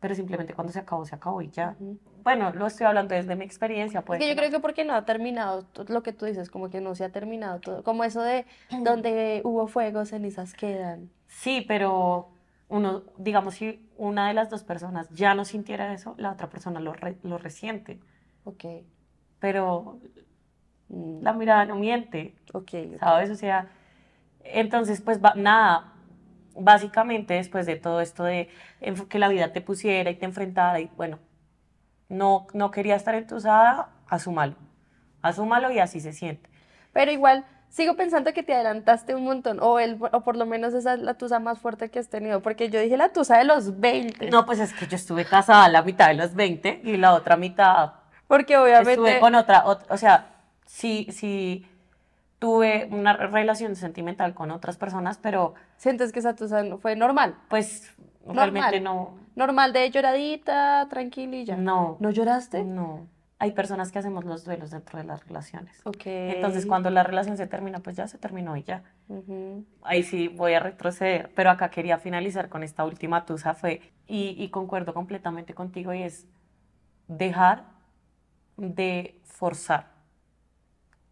pero simplemente cuando se acabó, se acabó y ya. Bueno, lo estoy hablando desde mi experiencia. Pues, que yo creo que porque no ha terminado lo que tú dices, como que no se ha terminado todo, como eso de donde hubo fuego, cenizas quedan. Sí, pero uno, digamos, si una de las dos personas ya no sintiera eso, la otra persona lo, lo resiente. Ok. Pero mm. la mirada no miente. Ok. okay. ¿Sabes? O sea, entonces, pues nada, básicamente después de todo esto de que la vida te pusiera y te enfrentara y bueno, no, no quería estar entusada, su malo y así se siente. Pero igual, sigo pensando que te adelantaste un montón, o, el, o por lo menos esa es la tusa más fuerte que has tenido, porque yo dije la tusa de los 20. No, pues es que yo estuve casada la mitad de los 20 y la otra mitad. Porque obviamente. Estuve con otra, o sea, sí, sí tuve una relación sentimental con otras personas, pero ¿Sientes que esa tuza fue normal? Pues realmente no. Normal de lloradita, tranquililla. No. ¿No lloraste? No. Hay personas que hacemos los duelos dentro de las relaciones. Ok. Entonces, cuando la relación se termina, pues ya se terminó y ya. Ahí sí voy a retroceder. Pero acá quería finalizar con esta última tuza Fue, y, y concuerdo completamente contigo, y es dejar de forzar,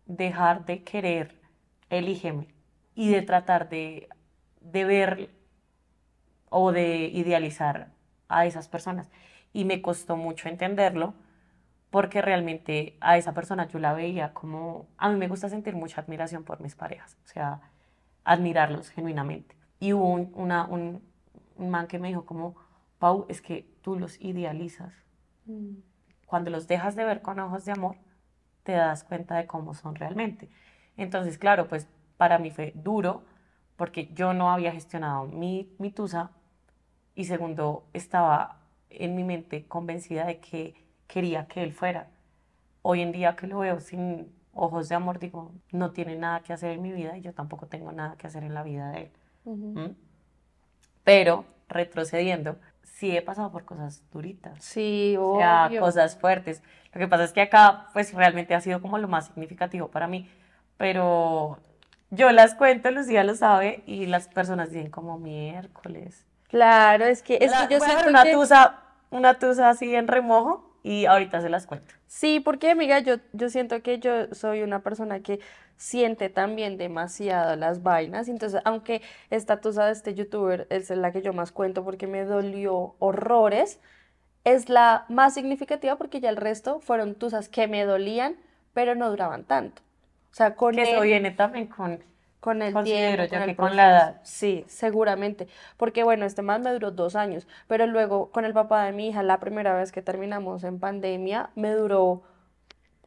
dejar de querer, elígeme, y de tratar de de ver o de idealizar a esas personas. Y me costó mucho entenderlo porque realmente a esa persona yo la veía como, a mí me gusta sentir mucha admiración por mis parejas, o sea, admirarlos genuinamente. Y hubo un, una, un, man que me dijo como, Pau, es que tú los idealizas. Mm. Cuando los dejas de ver con ojos de amor, te das cuenta de cómo son realmente. Entonces, claro, pues para mí fue duro porque yo no había gestionado mi, mitusa y segundo, estaba en mi mente convencida de que quería que él fuera. Hoy en día que lo veo sin ojos de amor, digo, no tiene nada que hacer en mi vida y yo tampoco tengo nada que hacer en la vida de él. ¿Mm? Pero retrocediendo, sí he pasado por cosas duritas. Sí, O cosas fuertes. Lo que pasa es que acá, pues realmente ha sido como lo más significativo para mí, pero yo las cuento, Lucía lo sabe, y las personas dicen como miércoles. Claro, es que, es yo sé una que... Tusa, una tusa así en remojo y ahorita se las cuento. Sí, porque amiga, yo, yo siento que yo soy una persona que siente también demasiado las vainas, entonces aunque esta tusa de este youtuber es la que yo más cuento porque me dolió horrores, es la más significativa porque ya el resto fueron tusas que me dolían, pero no duraban tanto. O sea, con que viene también con, con el con la edad. Sí, seguramente. Porque bueno, este más me duró dos años, pero luego con el papá de mi hija, la primera vez que terminamos en pandemia, me duró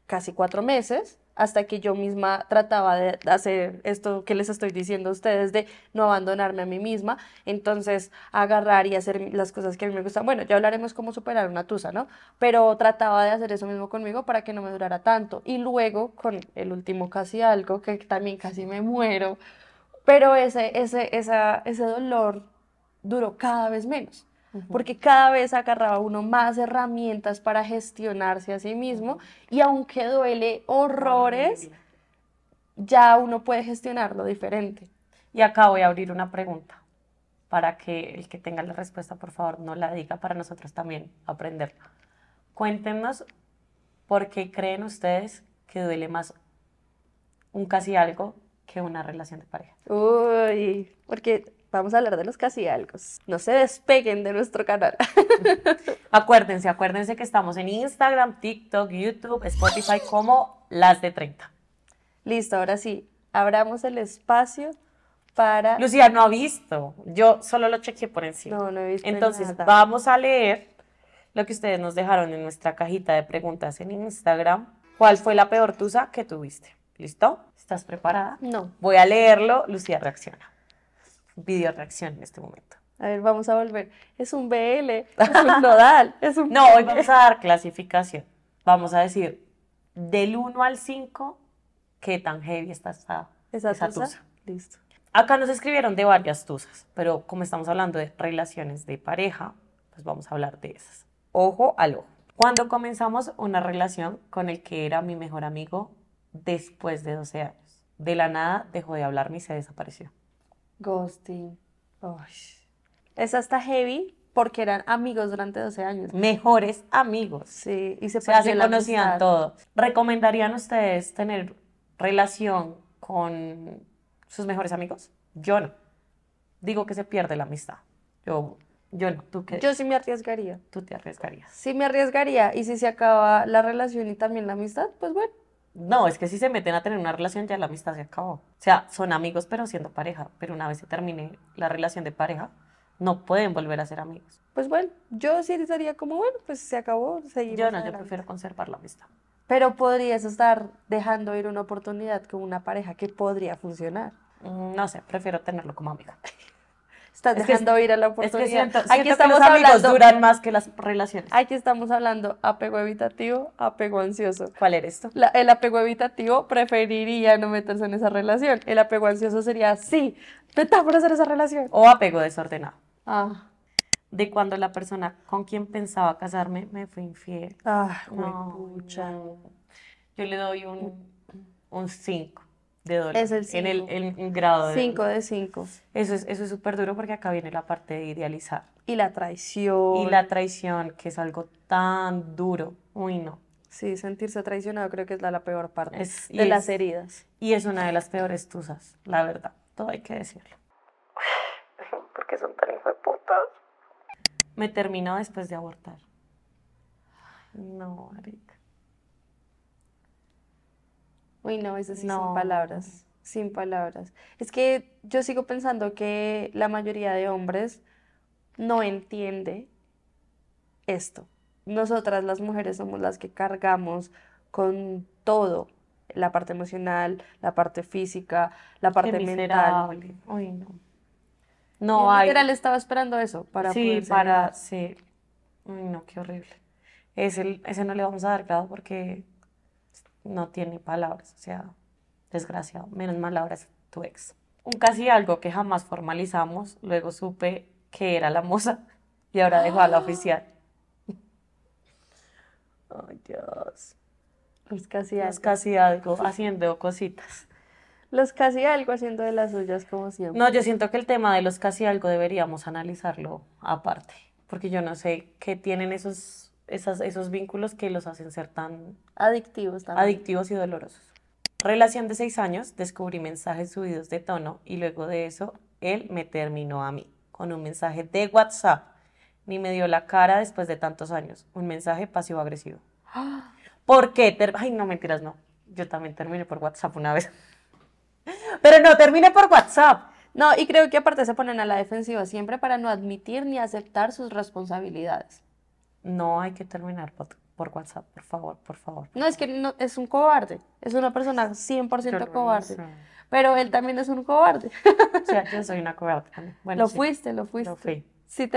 casi cuatro meses hasta que yo misma trataba de hacer esto que les estoy diciendo a ustedes, de no abandonarme a mí misma, entonces agarrar y hacer las cosas que a mí me gustan. Bueno, ya hablaremos cómo superar una tusa, ¿no? Pero trataba de hacer eso mismo conmigo para que no me durara tanto. Y luego, con el último casi algo, que también casi me muero, pero ese, ese, esa, ese dolor duró cada vez menos porque cada vez agarraba uno más herramientas para gestionarse a sí mismo y aunque duele horrores, ya uno puede gestionarlo diferente. Y acá voy a abrir una pregunta para que el que tenga la respuesta, por favor, no la diga para nosotros también aprender. Cuéntenos por qué creen ustedes que duele más un casi algo que una relación de pareja. Uy, porque vamos a hablar de los casi algo. No se despeguen de nuestro canal. acuérdense, acuérdense que estamos en Instagram, TikTok, YouTube, Spotify como las de 30. Listo, ahora sí, abramos el espacio para... Lucía no ha visto, yo solo lo chequeé por encima. No, no he visto. Entonces, vamos a leer lo que ustedes nos dejaron en nuestra cajita de preguntas en Instagram. ¿Cuál fue la peor tusa que tuviste? ¿Listo? ¿Estás preparada? No. Voy a leerlo, Lucía reacciona video reacción en este momento. A ver, vamos a volver. Es un BL, es un nodal, es un... No, hoy vamos a dar clasificación. Vamos a decir del 1 al 5 qué tan heavy está esa, esa, tusa? Listo. Acá nos escribieron de varias tusas, pero como estamos hablando de relaciones de pareja, pues vamos a hablar de esas. Ojo al ojo. Cuando comenzamos una relación con el que era mi mejor amigo después de 12 años, de la nada dejó de hablarme y se desapareció. Ghosting. es hasta está heavy porque eran amigos durante 12 años. Mejores amigos. Sí, y se, conocían todos ¿Recomendarían ustedes tener relación con sus mejores amigos? Yo no. Digo que se pierde la amistad. Yo, yo no. ¿Tú Yo sí me arriesgaría. Tú te arriesgarías. Sí me arriesgaría. Y si se acaba la relación y también la amistad, pues bueno, no, es que si se meten a tener una relación ya la amistad se acabó. O sea, son amigos pero siendo pareja, pero una vez se termine la relación de pareja, no pueden volver a ser amigos. Pues bueno, yo sí estaría como, bueno, pues se acabó, seguimos. Yo no, yo prefiero conservar la amistad. Pero podrías estar dejando ir una oportunidad con una pareja que podría funcionar. Mm, no sé, prefiero tenerlo como amiga. estás dejando ir a la oportunidad. Aquí estamos los amigos duran más que las relaciones. Aquí estamos hablando apego evitativo, apego ansioso. ¿Cuál era esto? el apego evitativo preferiría no meterse en esa relación. El apego ansioso sería, sí, por hacer esa relación. O apego desordenado. Ah. De cuando la persona con quien pensaba casarme me fue infiel. Ay, ah, no, Yo le doy un 5 de dolor. Es el 5. En el, grado 5 de 5. Eso es eso es súper duro porque acá viene la parte de idealizar. Y la traición. Y la traición, que es algo tan duro. Uy, no. Sí, sentirse traicionado creo que es la, peor parte de las heridas. Y es una de las peores tusas, la verdad. Todo hay que decirlo. porque son tan de putas? Me terminó después de abortar. No, Marita. Uy, no, eso sí, sin palabras, sin palabras. Es que yo sigo pensando que la mayoría de hombres no entiende esto. Nosotras las mujeres somos las que cargamos con todo, la parte emocional, la parte física, la parte mental. Uy, no. No hay. Literal estaba esperando eso para Sí, para, sí. Uy, no, qué horrible. Ese, ese no le vamos a dar claro porque no tiene palabras, o sea, desgraciado, menos mal ahora es tu ex. Un casi algo que jamás formalizamos, luego supe que era la moza y ahora dejó a la oficial. Ay, Dios. Los casi algo. Los casi algo, haciendo cositas. Los casi algo haciendo de las suyas como siempre. No, yo siento que el tema de los casi algo deberíamos analizarlo aparte, porque yo no sé qué tienen esos esos vínculos que los hacen ser tan adictivos, también. adictivos y dolorosos. Relación de seis años, descubrí mensajes subidos de tono y luego de eso él me terminó a mí con un mensaje de WhatsApp. Ni me dio la cara después de tantos años. Un mensaje pasivo-agresivo. ¿Por qué? Ay, no, mentiras, no. Yo también terminé por WhatsApp una vez. Pero no, terminé por WhatsApp. No, y creo que aparte se ponen a la defensiva siempre para no admitir ni aceptar sus responsabilidades no hay que terminar por, WhatsApp, por favor, por favor. No, es que no, es un cobarde, es una persona 100% cobarde. pero él también es un cobarde. O sea, yo soy una cobarde también. lo fuiste, lo fuiste. Lo fui. Sí,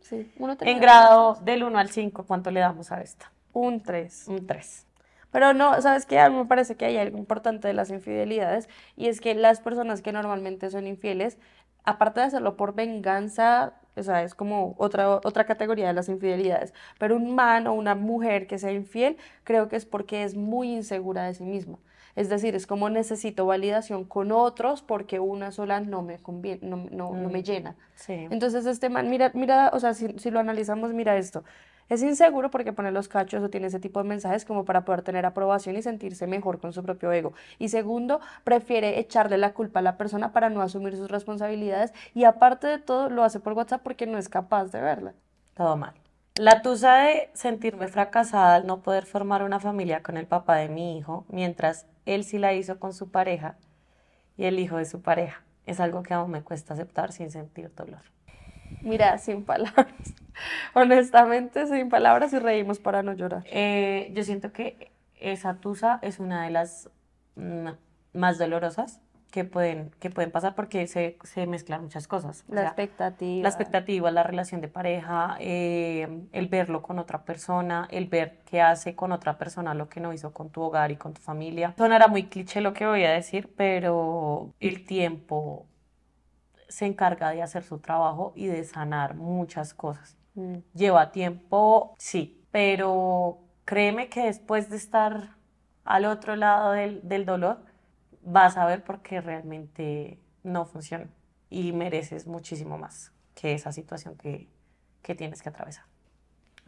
sí, uno Uno en grado del 1 al 5, ¿cuánto le damos a esta? Un 3. Un 3. Pero no, ¿sabes qué? A mí me parece que hay algo importante de las infidelidades y es que las personas que normalmente son infieles aparte de hacerlo por venganza, o sea, es como otra, otra categoría de las infidelidades. Pero un man o una mujer que sea infiel, creo que es porque es muy insegura de sí misma. Es decir, es como necesito validación con otros porque una sola no me conviene, no, me mm, llena. Entonces este man, mira, mira, o sea, si, si lo analizamos, mira esto. Es inseguro porque pone los cachos o tiene ese tipo de mensajes como para poder tener aprobación y sentirse mejor con su propio ego. Y segundo, prefiere echarle la culpa a la persona para no asumir sus responsabilidades y aparte de todo lo hace por WhatsApp porque no es capaz de verla. Todo mal. La tusa de sentirme fracasada al no poder formar una familia con el papá de mi hijo, mientras él sí la hizo con su pareja y el hijo de su pareja. Es algo que aún me cuesta aceptar sin sentir dolor. Mira, sin palabras. Honestamente, sin palabras y reímos para no llorar. Eh, yo siento que esa tusa es una de las mm, más dolorosas que pueden, que pueden pasar porque se, mezclan muchas cosas. La expectativa. La expectativa, la relación de pareja, eh, el verlo con otra persona, el ver qué hace con otra persona lo que no hizo con tu hogar y con tu familia. Sonará muy cliché lo que voy a decir, pero el tiempo, se encarga de hacer su trabajo y de sanar muchas cosas. Mm. Lleva tiempo, sí, pero créeme que después de estar al otro lado del, dolor, vas a ver por qué realmente no funciona y mereces muchísimo más que esa situación que, tienes que atravesar.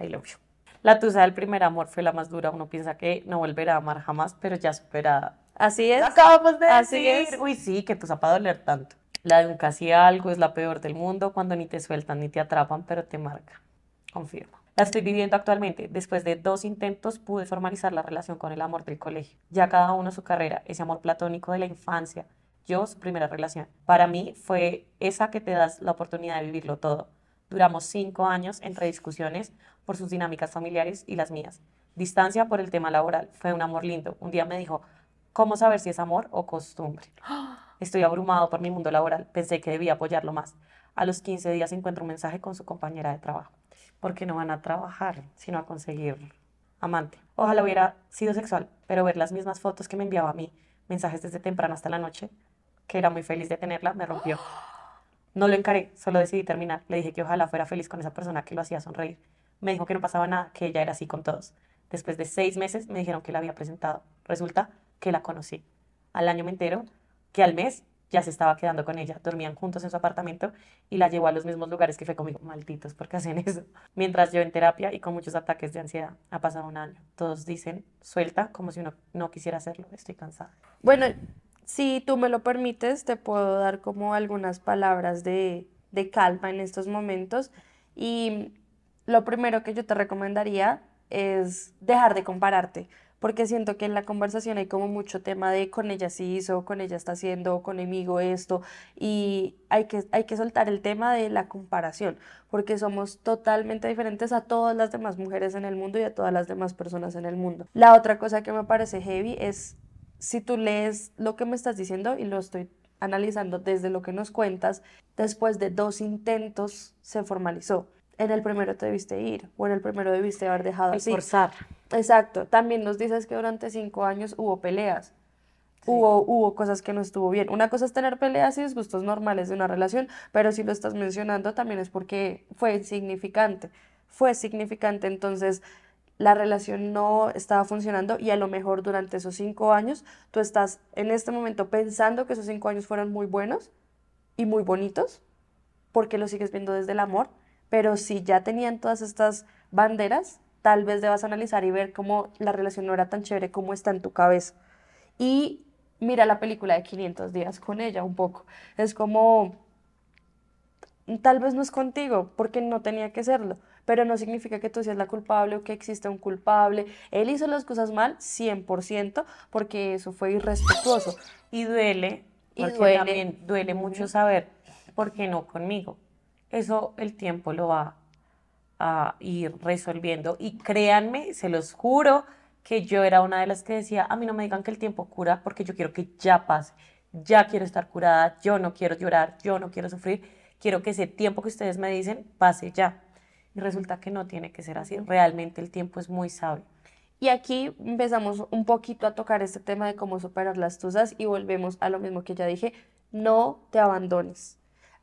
I love La tusa del primer amor fue la más dura. Uno piensa que no volverá a amar jamás, pero ya superada. Así es. acabamos de así Es. Uy, sí, que tusa para doler tanto. La de un casi algo es la peor del mundo cuando ni te sueltan ni te atrapan, pero te marca. Confirmo. La estoy viviendo actualmente. Después de dos intentos pude formalizar la relación con el amor del colegio. Ya cada uno su carrera, ese amor platónico de la infancia. Yo, su primera relación. Para mí fue esa que te das la oportunidad de vivirlo todo. Duramos cinco años entre discusiones por sus dinámicas familiares y las mías. Distancia por el tema laboral. Fue un amor lindo. Un día me dijo, ¿cómo saber si es amor o costumbre? ¡Ah! Estoy abrumado por mi mundo laboral, pensé que debía apoyarlo más. A los 15 días encuentro un mensaje con su compañera de trabajo, porque no van a trabajar, sino a conseguir amante. Ojalá hubiera sido sexual, pero ver las mismas fotos que me enviaba a mí, mensajes desde temprano hasta la noche, que era muy feliz de tenerla, me rompió. No lo encaré, solo decidí terminar. Le dije que ojalá fuera feliz con esa persona que lo hacía sonreír. Me dijo que no pasaba nada, que ella era así con todos. Después de seis meses me dijeron que la había presentado. Resulta que la conocí. Al año me entero que al mes ya se estaba quedando con ella. Dormían juntos en su apartamento y la llevó a los mismos lugares que fue conmigo. Malditos, ¿por qué hacen eso? Mientras yo en terapia y con muchos ataques de ansiedad. Ha pasado un año. Todos dicen, suelta, como si uno no quisiera hacerlo. Estoy cansada. Bueno, si tú me lo permites, te puedo dar como algunas palabras de, de calma en estos momentos. Y lo primero que yo te recomendaría es dejar de compararte porque siento que en la conversación hay como mucho tema de con ella sí hizo, con ella está haciendo, conmigo esto, y hay que, hay que soltar el tema de la comparación, porque somos totalmente diferentes a todas las demás mujeres en el mundo y a todas las demás personas en el mundo. La otra cosa que me parece heavy es si tú lees lo que me estás diciendo y lo estoy analizando desde lo que nos cuentas, después de dos intentos se formalizó en el primero te debiste ir o en el primero debiste haber dejado el Forzar. Exacto. También nos dices que durante cinco años hubo peleas. Hubo, hubo cosas que no estuvo bien. Una cosa es tener peleas y disgustos normales de una relación, pero si lo estás mencionando también es porque fue insignificante. Fue significante, entonces la relación no estaba funcionando y a lo mejor durante esos cinco años tú estás en este momento pensando que esos cinco años fueron muy buenos y muy bonitos, porque lo sigues viendo desde el amor, pero si ya tenían todas estas banderas, tal vez debas analizar y ver cómo la relación no era tan chévere como está en tu cabeza. Y mira la película de 500 días con ella un poco. Es como, tal vez no es contigo, porque no tenía que serlo, pero no significa que tú seas la culpable o que exista un culpable. Él hizo las cosas mal 100%, porque eso fue irrespetuoso. Y duele, y también duele mucho saber por qué no conmigo eso el tiempo lo va a ir resolviendo. Y créanme, se los juro, que yo era una de las que decía, a mí no me digan que el tiempo cura porque yo quiero que ya pase, ya quiero estar curada, yo no quiero llorar, yo no quiero sufrir, quiero que ese tiempo que ustedes me dicen pase ya. Y resulta que no tiene que ser así, realmente el tiempo es muy sabio. Y aquí empezamos un poquito a tocar este tema de cómo superar las tuzas y volvemos a lo mismo que ya dije, no te abandones.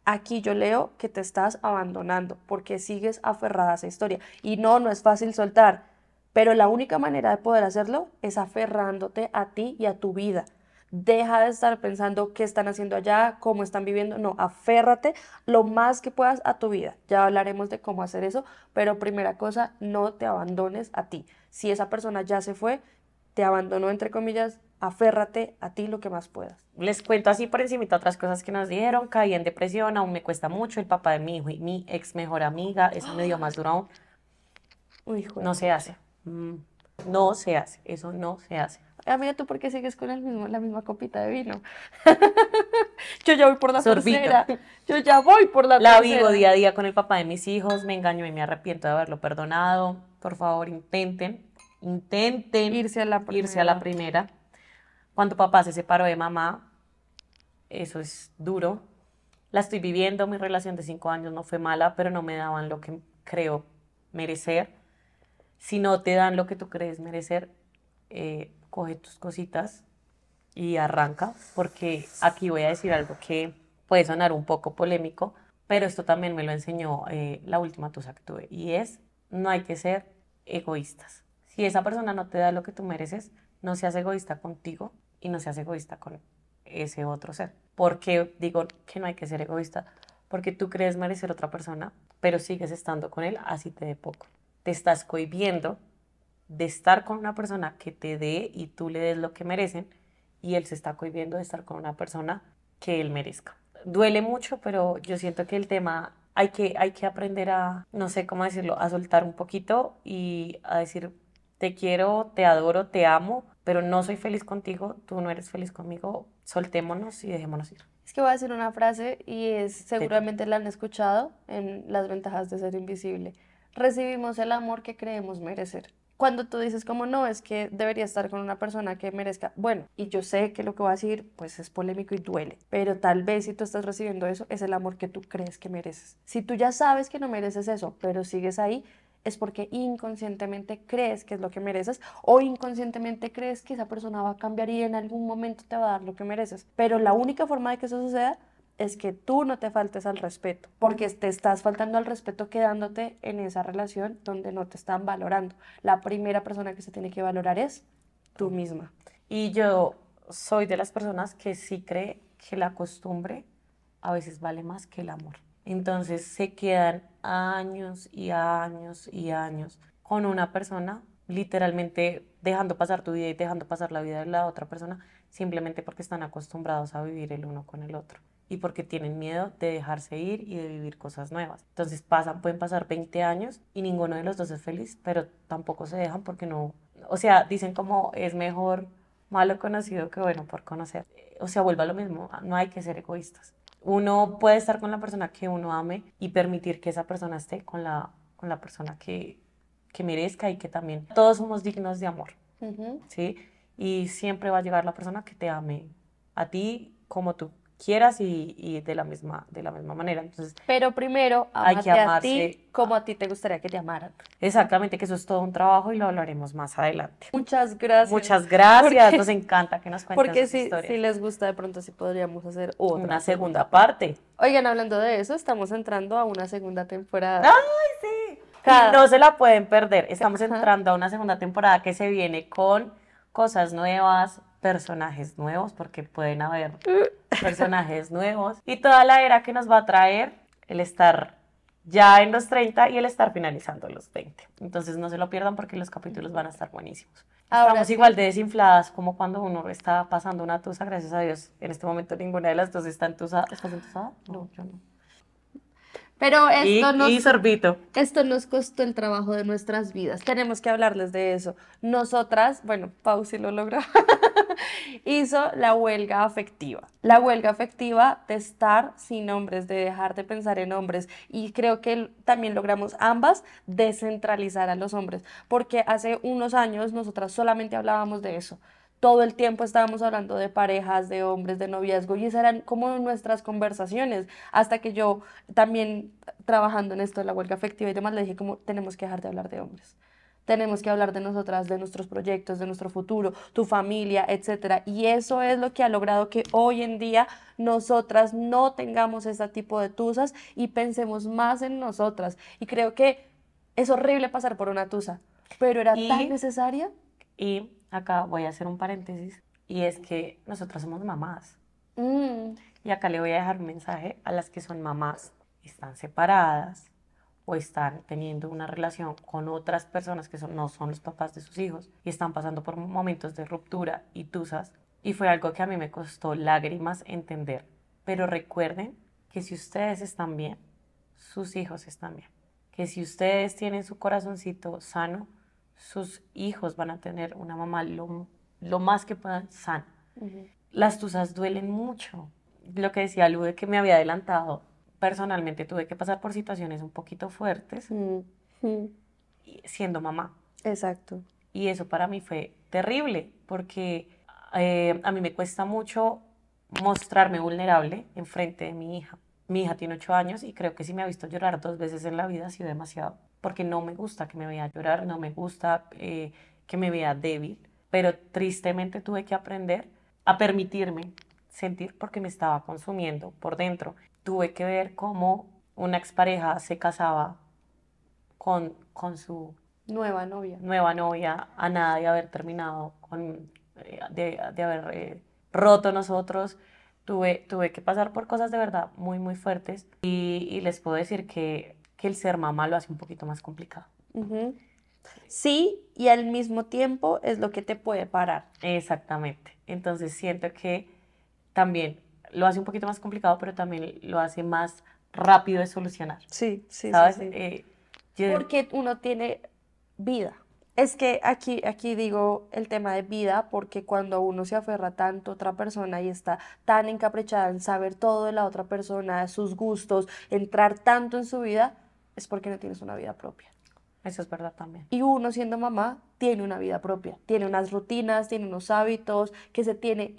Aquí yo leo que te estás abandonando porque sigues aferrada a esa historia. Y no, no es fácil soltar, pero la única manera de poder hacerlo es aferrándote a ti y a tu vida. Deja de estar pensando qué están haciendo allá, cómo están viviendo. No, aférrate lo más que puedas a tu vida. Ya hablaremos de cómo hacer eso, pero primera cosa, no te abandones a ti. Si esa persona ya se fue, te abandonó, entre comillas, aférrate a ti lo que más puedas. Les cuento así por encima otras cosas que nos dieron. Caí en depresión, aún me cuesta mucho. El papá de mi hijo y mi ex mejor amiga, Es medio más duro aún. no se hace. Mm, no se hace. Eso no se hace. Amiga, ah, ¿tú por qué sigues con el mismo, la misma copita de vino? Yo ya voy por la Sorbito. Yo ya voy por la, la La vivo día a día con el papá de mis hijos. Me engaño y me arrepiento de haberlo perdonado. Por favor, intenten intenten irse a la primera. Cuando papá se separó de mamá, eso es duro. La estoy viviendo, mi relación de cinco años no fue mala, pero no me daban lo que creo merecer. Si no te dan lo que tú crees merecer, eh, coge tus cositas y arranca, porque aquí voy a decir algo que puede sonar un poco polémico, pero esto también me lo enseñó eh, la última tus que y es, no hay que ser egoístas. Si esa persona no te da lo que tú mereces, no seas egoísta contigo y no seas egoísta con ese otro ser. Porque digo que no hay que ser egoísta? Porque tú crees merecer otra persona, pero sigues estando con él así te dé poco. Te estás cohibiendo de estar con una persona que te dé y tú le des lo que merecen y él se está cohibiendo de estar con una persona que él merezca. Duele mucho, pero yo siento que el tema hay que, hay que aprender a, no sé cómo decirlo, a soltar un poquito y a decir, te quiero, te adoro, te amo, pero no soy feliz contigo, tú no eres feliz conmigo, soltémonos y dejémonos ir. Es que voy a decir una frase y es, seguramente la han escuchado en Las ventajas de ser invisible. Recibimos el amor que creemos merecer. Cuando tú dices como no, es que debería estar con una persona que merezca, bueno, y yo sé que lo que voy a decir pues es polémico y duele, pero tal vez si tú estás recibiendo eso es el amor que tú crees que mereces. Si tú ya sabes que no mereces eso, pero sigues ahí, es porque inconscientemente crees que es lo que mereces o inconscientemente crees que esa persona va a cambiar y en algún momento te va a dar lo que mereces. Pero la única forma de que eso suceda es que tú no te faltes al respeto, porque te estás faltando al respeto quedándote en esa relación donde no te están valorando. La primera persona que se tiene que valorar es tú misma. Y yo soy de las personas que sí cree que la costumbre a veces vale más que el amor. Entonces se quedan años y años y años con una persona, literalmente dejando pasar tu vida y dejando pasar la vida de la otra persona, simplemente porque están acostumbrados a vivir el uno con el otro y porque tienen miedo de dejarse ir y de vivir cosas nuevas. Entonces pasan, pueden pasar 20 años y ninguno de los dos es feliz, pero tampoco se dejan porque no, o sea, dicen como es mejor malo conocido que bueno por conocer. O sea, vuelve a lo mismo, no hay que ser egoístas. Uno puede estar con la persona que uno ame y permitir que esa persona esté con la, con la persona que, merezca y que también todos somos dignos de amor, ¿sí? Y siempre va a llegar la persona que te ame a ti como tú quieras y, de, la misma, de la misma manera. Entonces, Pero primero, hay que a ti como a ti te gustaría que te amaran. Exactamente, que eso es todo un trabajo y lo hablaremos más adelante. Muchas gracias. Muchas gracias, nos encanta que nos cuenten Porque si, si les gusta, de pronto sí podríamos hacer Una segunda parte. Oigan, hablando de eso, estamos entrando a una segunda temporada. ¡Ay, sí! no se la pueden perder. Estamos entrando a una segunda temporada que se viene con cosas nuevas, personajes nuevos, porque pueden haber personajes nuevos, y toda la era que nos va a traer el estar ya en los 30 y el estar finalizando los 20. Entonces no se lo pierdan porque los capítulos van a estar buenísimos. Estamos igual de desinfladas como cuando uno está pasando una tusa, gracias a Dios. En este momento ninguna de las dos está entusada. ¿Estás entusada? No, yo no. Pero esto, nos, y sorbito. esto nos costó el trabajo de nuestras vidas. Tenemos que hablarles de eso. Nosotras, bueno, Pau sí lo logra hizo la huelga afectiva. La huelga afectiva de estar sin hombres, de dejar de pensar en hombres. Y creo que también logramos ambas descentralizar a los hombres, porque hace unos años nosotras solamente hablábamos de eso todo el tiempo estábamos hablando de parejas, de hombres, de noviazgo, y esas eran como nuestras conversaciones, hasta que yo también trabajando en esto de la huelga afectiva y demás, le dije como tenemos que dejar de hablar de hombres tenemos que hablar de nosotras, de nuestros proyectos, de nuestro futuro, tu familia, etc. Y eso es lo que ha logrado que hoy en día nosotras no tengamos ese tipo de tusas y pensemos más en nosotras. Y creo que es horrible pasar por una tusa, pero era tan necesaria. Y acá voy a hacer un paréntesis, y es que nosotras somos mamás. Mm. Y acá le voy a dejar un mensaje a las que son mamás, están separadas, o están teniendo una relación con otras personas que no son los papás de sus hijos y están pasando por momentos de ruptura y tuzas Y fue algo que a mí me costó lágrimas entender. Pero recuerden que si ustedes están bien, sus hijos están bien. Que si ustedes tienen su corazoncito sano, sus hijos van a tener una mamá lo, más que puedan sana. Las tuzas duelen mucho. Lo que decía Lude que me había adelantado, personalmente tuve que pasar por situaciones un poquito fuertes siendo mamá. Exacto. Y eso para mí fue terrible porque eh, a mí me cuesta mucho mostrarme vulnerable en frente de mi hija. Mi hija tiene ocho años y creo que si me ha visto llorar dos veces en la vida ha sido demasiado, porque no me gusta que me vea llorar, no me gusta eh, que me vea débil, pero tristemente tuve que aprender a permitirme sentir porque me estaba consumiendo por dentro tuve que ver cómo una expareja se casaba con, con su nueva novia. Nueva novia, a nada de haber terminado, con, eh, de, de haber eh, roto nosotros. Tuve, tuve que pasar por cosas de verdad muy, muy fuertes y, y les puedo decir que, que, el ser mamá lo hace un poquito más complicado. Sí, y al mismo tiempo es lo que te puede parar. Exactamente. Entonces siento que también lo hace un poquito más complicado, pero también lo hace más rápido de solucionar. Sí, sí, sí. Eh, porque uno tiene vida. Es que aquí, aquí digo el tema de vida, porque cuando uno se aferra tanto a otra persona y está tan encaprichada en saber todo de la otra persona, sus gustos, entrar tanto en su vida, es porque no tienes una vida propia. Eso es verdad también. Y uno siendo mamá tiene una vida propia, tiene unas rutinas, tiene unos hábitos que se tiene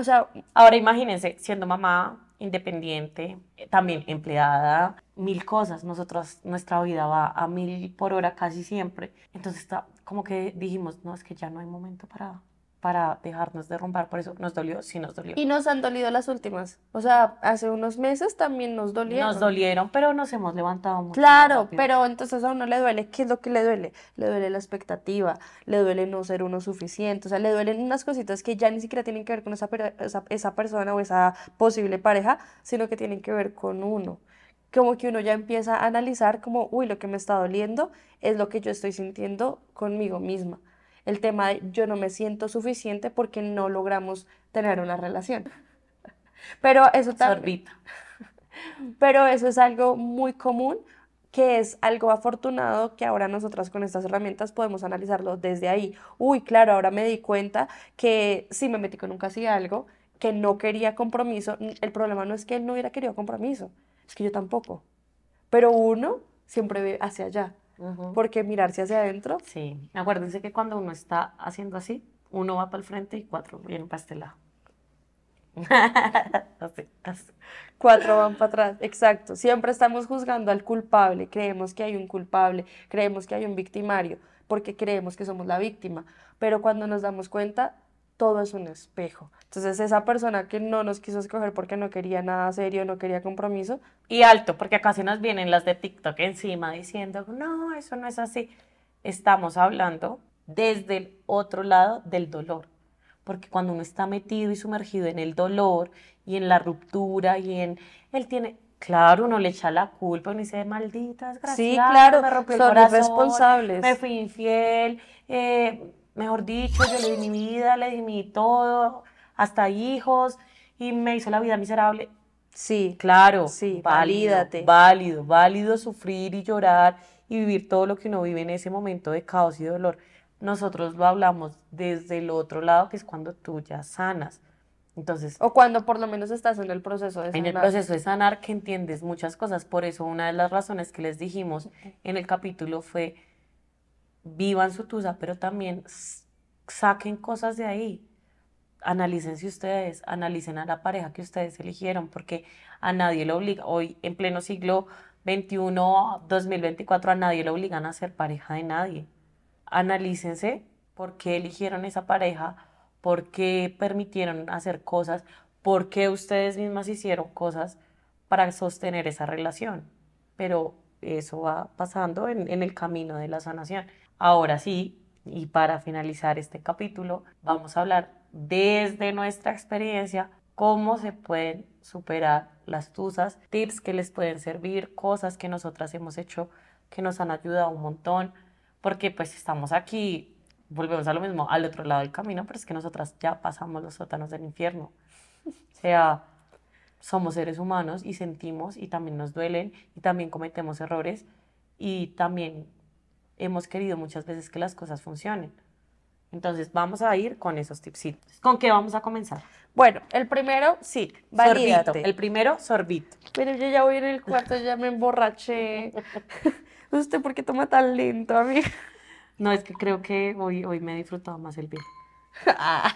o sea, ahora imagínense, siendo mamá independiente, eh, también empleada, mil cosas, nosotros, nuestra vida va a mil por hora casi siempre, entonces está, como que dijimos, no, es que ya no hay momento para para dejarnos derrumbar por eso. ¿Nos dolió? Sí, nos dolió. Y nos han dolido las últimas. O sea, hace unos meses también nos dolieron. Nos dolieron, pero nos hemos levantado mucho. Claro, pero entonces a uno le duele. ¿Qué es lo que le duele? Le duele la expectativa, le duele no ser uno suficiente, o sea, le duelen unas cositas que ya ni siquiera tienen que ver con esa, esa persona o esa posible pareja, sino que tienen que ver con uno como que uno ya empieza a analizar como, uy, lo que me está doliendo es lo que yo estoy sintiendo conmigo misma el tema de yo no me siento suficiente porque no logramos tener una relación. Pero eso también... Pero eso es algo muy común, que es algo afortunado que ahora nosotras con estas herramientas podemos analizarlo desde ahí. Uy, claro, ahora me di cuenta que sí me metí con un casi algo, que no quería compromiso, el problema no es que él no hubiera querido compromiso, es que yo tampoco. Pero uno siempre ve hacia allá porque mirarse hacia adentro. Sí, acuérdense que cuando uno está haciendo así, uno va para el frente y cuatro vienen para este lado. Cuatro van para atrás, exacto. Siempre estamos juzgando al culpable, creemos que hay un culpable, creemos que hay un victimario, porque creemos que somos la víctima. Pero cuando nos damos cuenta, todo es un espejo. Entonces esa persona que no nos quiso escoger porque no quería nada serio, no quería compromiso. Y alto, porque casi nos vienen las de TikTok encima diciendo, no, eso no es así. Estamos hablando desde el otro lado del dolor. Porque cuando uno está metido y sumergido en el dolor y en la ruptura y en... Él tiene... Claro, uno le echa la culpa, uno dice, maldita desgraciada, sí, claro, me el corazón, responsables. me fui infiel, eh, mejor dicho, yo le di mi vida, le di mi todo, hasta hijos, y me hizo la vida miserable. Sí, claro, sí, válido, Válido, válido sufrir y llorar y vivir todo lo que uno vive en ese momento de caos y dolor. Nosotros lo hablamos desde el otro lado, que es cuando tú ya sanas. Entonces, o cuando por lo menos estás en el proceso de sanar. En el proceso de sanar que entiendes muchas cosas. Por eso una de las razones que les dijimos en el capítulo fue vivan su tusa, pero también saquen cosas de ahí. Analícense ustedes, analicen a la pareja que ustedes eligieron, porque a nadie le obliga. Hoy, en pleno siglo XXI, 2024, a nadie le obligan a ser pareja de nadie. Analícense por qué eligieron esa pareja, por qué permitieron hacer cosas, por qué ustedes mismas hicieron cosas para sostener esa relación. Pero eso va pasando en el camino de la sanación. Ahora sí, y para finalizar este capítulo, vamos a hablar desde nuestra experiencia cómo se pueden superar las tuzas, tips que les pueden servir, cosas que nosotras hemos hecho que nos han ayudado un montón, porque pues estamos aquí, volvemos a lo mismo, al otro lado del camino, pero es que nosotras ya pasamos los sótanos del infierno. O sea, somos seres humanos y sentimos y también nos duelen y también cometemos errores y también hemos querido muchas veces que las cosas funcionen. Entonces vamos a ir con esos tipsitos. ¿Con qué vamos a comenzar? Bueno, el primero, sí, valídate. El primero, sorbito. Pero yo ya voy en el cuarto, ya me emborraché. ¿Usted por qué toma tan lento, a mí? No, es que creo que hoy, hoy me he disfrutado más el vino. Ah.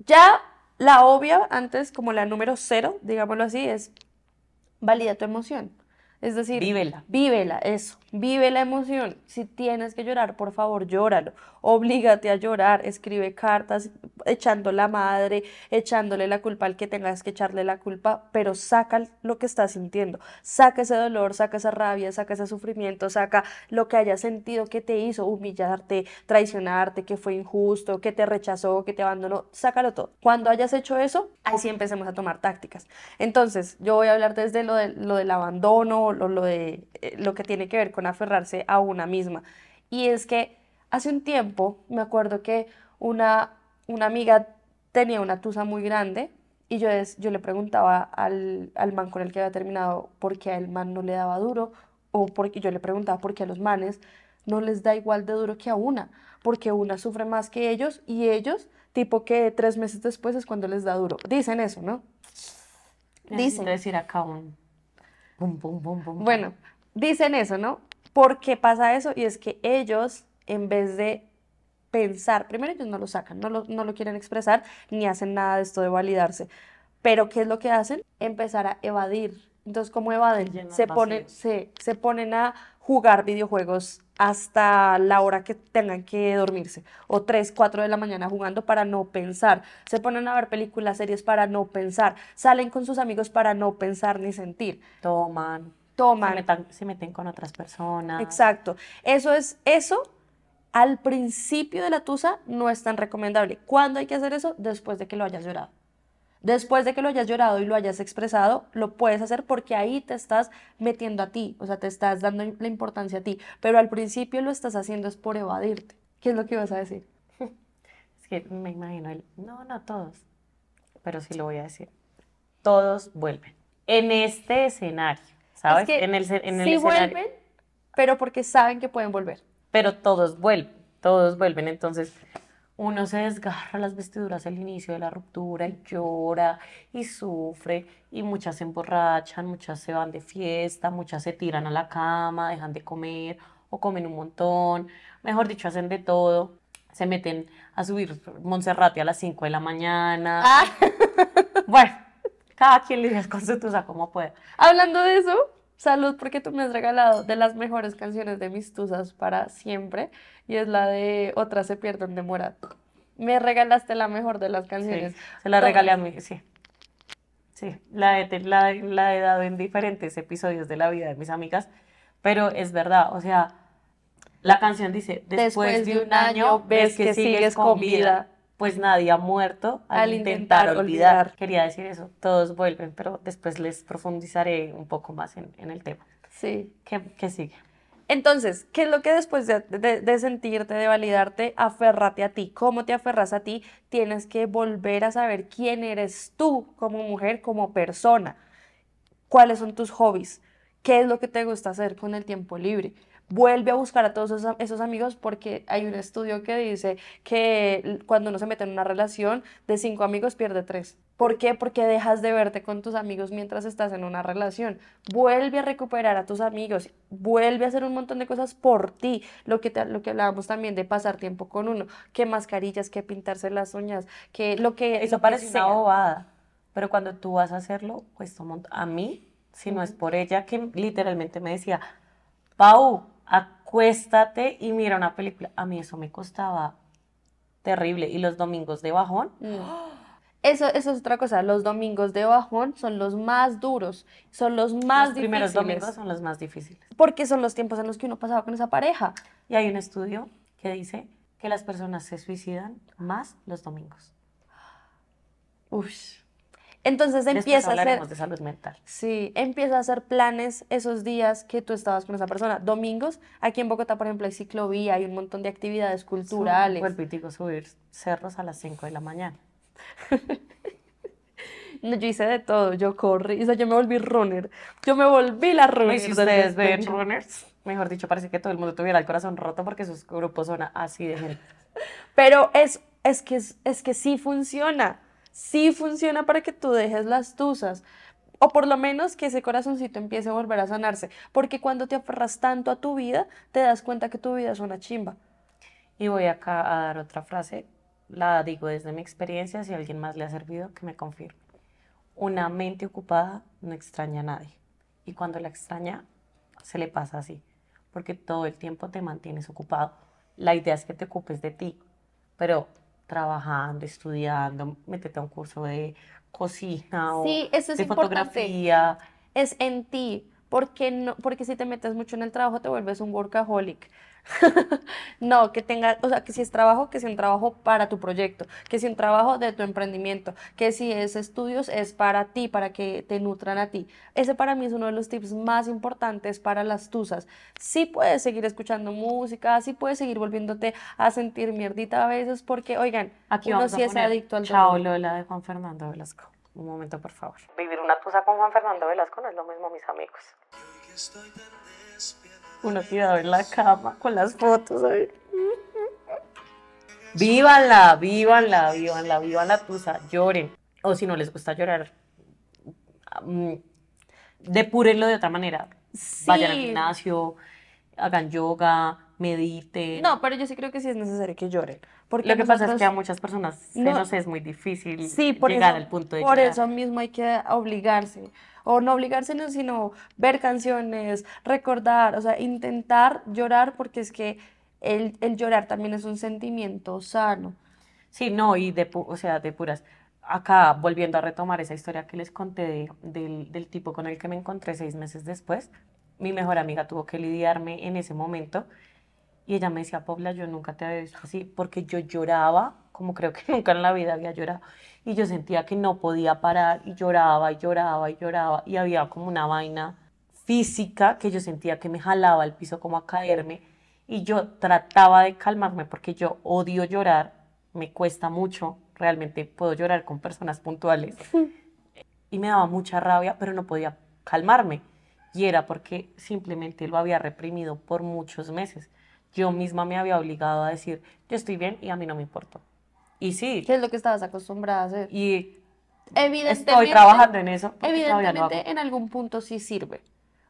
ya la obvia antes, como la número cero, digámoslo así, es valida tu emoción. Es decir, vívela. Vívela, eso. Vive la emoción. Si tienes que llorar, por favor, llóralo. Oblígate a llorar. Escribe cartas echando la madre, echándole la culpa al que tengas que echarle la culpa, pero saca lo que estás sintiendo. Saca ese dolor, saca esa rabia, saca ese sufrimiento, saca lo que hayas sentido que te hizo humillarte, traicionarte, que fue injusto, que te rechazó, que te abandonó. Sácalo todo. Cuando hayas hecho eso, ahí empecemos a tomar tácticas. Entonces, yo voy a hablar desde lo, lo del abandono lo, lo, de, eh, lo que tiene que ver con aferrarse a una misma. Y es que hace un tiempo me acuerdo que una, una amiga tenía una tusa muy grande y yo, yo le preguntaba al, al man con el que había terminado por qué al man no le daba duro o porque yo le preguntaba por qué a los manes no les da igual de duro que a una, porque una sufre más que ellos y ellos, tipo que tres meses después es cuando les da duro. Dicen eso, ¿no? Dicen. Decir acá bueno, dicen eso, ¿no? ¿Por qué pasa eso? Y es que ellos, en vez de pensar, primero ellos no lo sacan, no lo, no lo quieren expresar, ni hacen nada de esto de validarse. Pero ¿qué es lo que hacen? Empezar a evadir. Entonces, ¿cómo evaden? Se ponen, se, se ponen a jugar videojuegos hasta la hora que tengan que dormirse o 3, 4 de la mañana jugando para no pensar. Se ponen a ver películas, series para no pensar. Salen con sus amigos para no pensar ni sentir. Toman. Toman. Se meten, con otras personas. Exacto. Eso es eso. Al principio de la tusa no es tan recomendable. ¿Cuándo hay que hacer eso? Después de que lo hayas llorado. Después de que lo hayas llorado y lo hayas expresado, lo puedes hacer porque ahí te estás metiendo a ti, o sea, te estás dando la importancia a ti. Pero al principio lo estás haciendo es por evadirte. ¿Qué es lo que ibas a decir? Es que me imagino el, no, no todos, pero sí lo voy a decir. Todos vuelven. En este escenario, ¿sabes? en el, en sí vuelven, pero porque saben que pueden volver. Pero todos vuelven, todos vuelven. Entonces, uno se desgarra las vestiduras al inicio de la ruptura y llora y sufre y muchas se emborrachan, muchas se van de fiesta, muchas se tiran a la cama, dejan de comer o comen un montón, mejor dicho, hacen de todo, se meten a subir Montserrat a las 5 de la mañana. Ah. Bueno, cada quien lidia con su tusa como pueda. Hablando de eso, Salud porque tú me has regalado de las mejores canciones de mis tusas para siempre y es la de Otras se pierden de Morat. Me regalaste la mejor de las canciones. se la regalé a mí, sí. Sí, la he, la, he dado en diferentes episodios de la vida de mis amigas, pero es verdad, o sea, la canción dice, después, de, un año ves que, sigues con vida pues nadie ha muerto al, intentar, olvidar. Quería decir eso, todos vuelven, pero después les profundizaré un poco más en, el tema. Sí. ¿Qué, sigue? Entonces, ¿qué es lo que después de, de, de, sentirte, de validarte, aférrate a ti? ¿Cómo te aferras a ti? Tienes que volver a saber quién eres tú como mujer, como persona. ¿Cuáles son tus hobbies? ¿Qué es lo que te gusta hacer con el tiempo libre? vuelve a buscar a todos esos, amigos porque hay un estudio que dice que cuando uno se mete en una relación, de cinco amigos pierde tres. ¿Por qué? Porque dejas de verte con tus amigos mientras estás en una relación. Vuelve a recuperar a tus amigos, vuelve a hacer un montón de cosas por ti. Lo que, lo que hablábamos también de pasar tiempo con uno, que mascarillas, que pintarse las uñas, que lo que... Eso parece una bobada, pero cuando tú vas a hacerlo, pues A mí, si no es por ella, que literalmente me decía, Pau, acuéstate y mira una película. A mí eso me costaba terrible. Y los domingos de bajón. Mm. Eso, eso, es otra cosa. Los domingos de bajón son los más duros, son los más difíciles. Los primeros domingos son los más difíciles. Porque son los tiempos en los que uno pasaba con esa pareja. Y hay un estudio que dice que las personas se suicidan más los domingos. Entonces empieza a hacer. de salud mental. Sí, empieza a hacer planes esos días que tú estabas con esa persona. Domingos, aquí en Bogotá, por ejemplo, hay ciclovía, hay un montón de actividades culturales. Fue y digo, subir cerros a las 5 de la mañana. yo hice de todo, yo corrí, o sea, yo me volví runner, yo me volví la runner. Si ustedes ven runners, mejor dicho, parece que todo el mundo tuviera el corazón roto porque sus grupos son así de gente. Pero es, es, que, es que sí funciona, sí funciona para que tú dejes las tusas. O por lo menos que ese corazoncito empiece a volver a sanarse. Porque cuando te aferras tanto a tu vida, te das cuenta que tu vida es una chimba. Y voy acá a dar otra frase. La digo desde mi experiencia. Si a alguien más le ha servido, que me confirme. Una mente ocupada no extraña a nadie. Y cuando la extraña, se le pasa así. Porque todo el tiempo te mantienes ocupado. La idea es que te ocupes de ti. Pero trabajando, estudiando, métete a un curso de cocina sí, o eso es de fotografía. Es en ti, porque, no, porque si te metes mucho en el trabajo te vuelves un workaholic no, que tenga, o sea, que si es trabajo, que sea un trabajo para tu proyecto, que si un trabajo de tu emprendimiento, que si es estudios, es para ti, para que te nutran a ti. Ese para mí es uno de los tips más importantes para las tusas. Sí puedes seguir escuchando música, sí puedes seguir volviéndote a sentir mierdita a veces, porque, oigan, Aquí uno sí es adicto al Chao Lola de Juan Fernando Velasco. Un momento, por favor. Vivir una tusa con Juan Fernando Velasco no es lo mismo, mis amigos uno tirado en la cama con las fotos. Vívanla, vívanla, vívanla, vívanla la tusa, lloren. O si no les gusta llorar, mm, depúrenlo de otra manera. Vayan al gimnasio, hagan yoga, mediten. No, pero yo sí creo que sí es necesario que lloren. Porque lo que pasa es que a muchas personas se es muy difícil sí, por llegar al punto de Por eso mismo hay que obligarse, o no obligarse, sino ver canciones, recordar, o sea, intentar llorar, porque es que el, llorar también es un sentimiento sano. Sí, no, y de, o sea, de puras. Acá, volviendo a retomar esa historia que les conté del, del tipo con el que me encontré seis meses después, mi mejor amiga tuvo que lidiarme en ese momento y ella me decía, Pobla, yo nunca te había visto así, porque yo lloraba, como creo que nunca en la vida había llorado. Y yo sentía que no podía parar y lloraba y lloraba y lloraba. Y había como una vaina física que yo sentía que me jalaba al piso como a caerme. Y yo trataba de calmarme porque yo odio llorar, me cuesta mucho, realmente puedo llorar con personas puntuales. Y me daba mucha rabia, pero no podía calmarme. Y era porque simplemente lo había reprimido por muchos meses yo misma me había obligado a decir, yo estoy bien y a mí no me importa. Y sí. ¿Qué es lo que estabas acostumbrada a hacer? Y evidentemente, estoy trabajando en eso. Evidentemente, en algún punto sí sirve.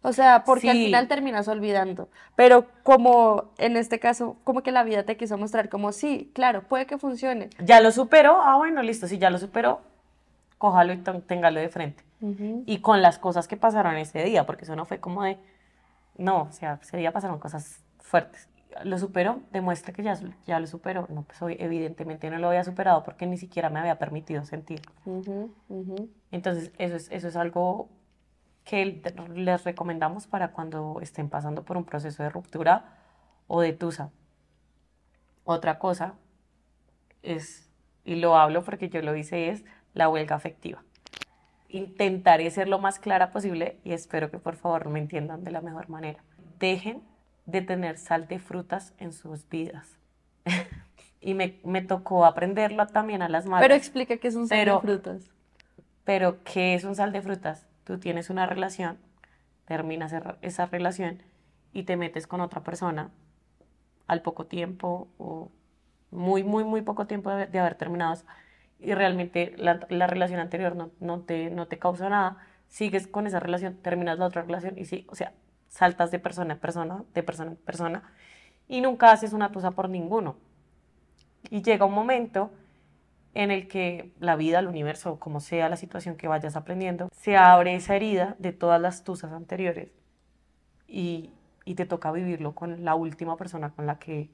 O sea, porque al final terminas olvidando. Pero como en este caso, como que la vida te quiso mostrar, como sí, claro, puede que funcione. Ya lo superó, ah, bueno, listo, si ya lo superó, cójalo y téngalo de frente. Y con las cosas que pasaron ese día, porque eso no fue como de, no, o sea, ese día pasaron cosas fuertes lo superó, demuestra que ya, ya lo superó. No, pues, evidentemente no lo había superado porque ni siquiera me había permitido sentir. Entonces, eso es, eso es algo que les recomendamos para cuando estén pasando por un proceso de ruptura o de tusa. Otra cosa es, y lo hablo porque yo lo hice, es la huelga afectiva. Intentaré ser lo más clara posible y espero que por favor me entiendan de la mejor manera. Dejen de tener sal de frutas en sus vidas. y me, tocó aprenderlo también a las malas. Pero explica qué es un sal de frutas. Pero, ¿qué es un sal de frutas? Tú tienes una relación, terminas esa relación y te metes con otra persona al poco tiempo o muy, muy, muy poco tiempo de, haber terminado y realmente la, relación anterior no, no, te, no te causó nada, sigues con esa relación, terminas la otra relación y sí, o sea, saltas de persona en persona, de persona en persona, y nunca haces una tusa por ninguno. Y llega un momento en el que la vida, el universo, como sea la situación que vayas aprendiendo, se abre esa herida de todas las tusas anteriores y, te toca vivirlo con la última persona con la que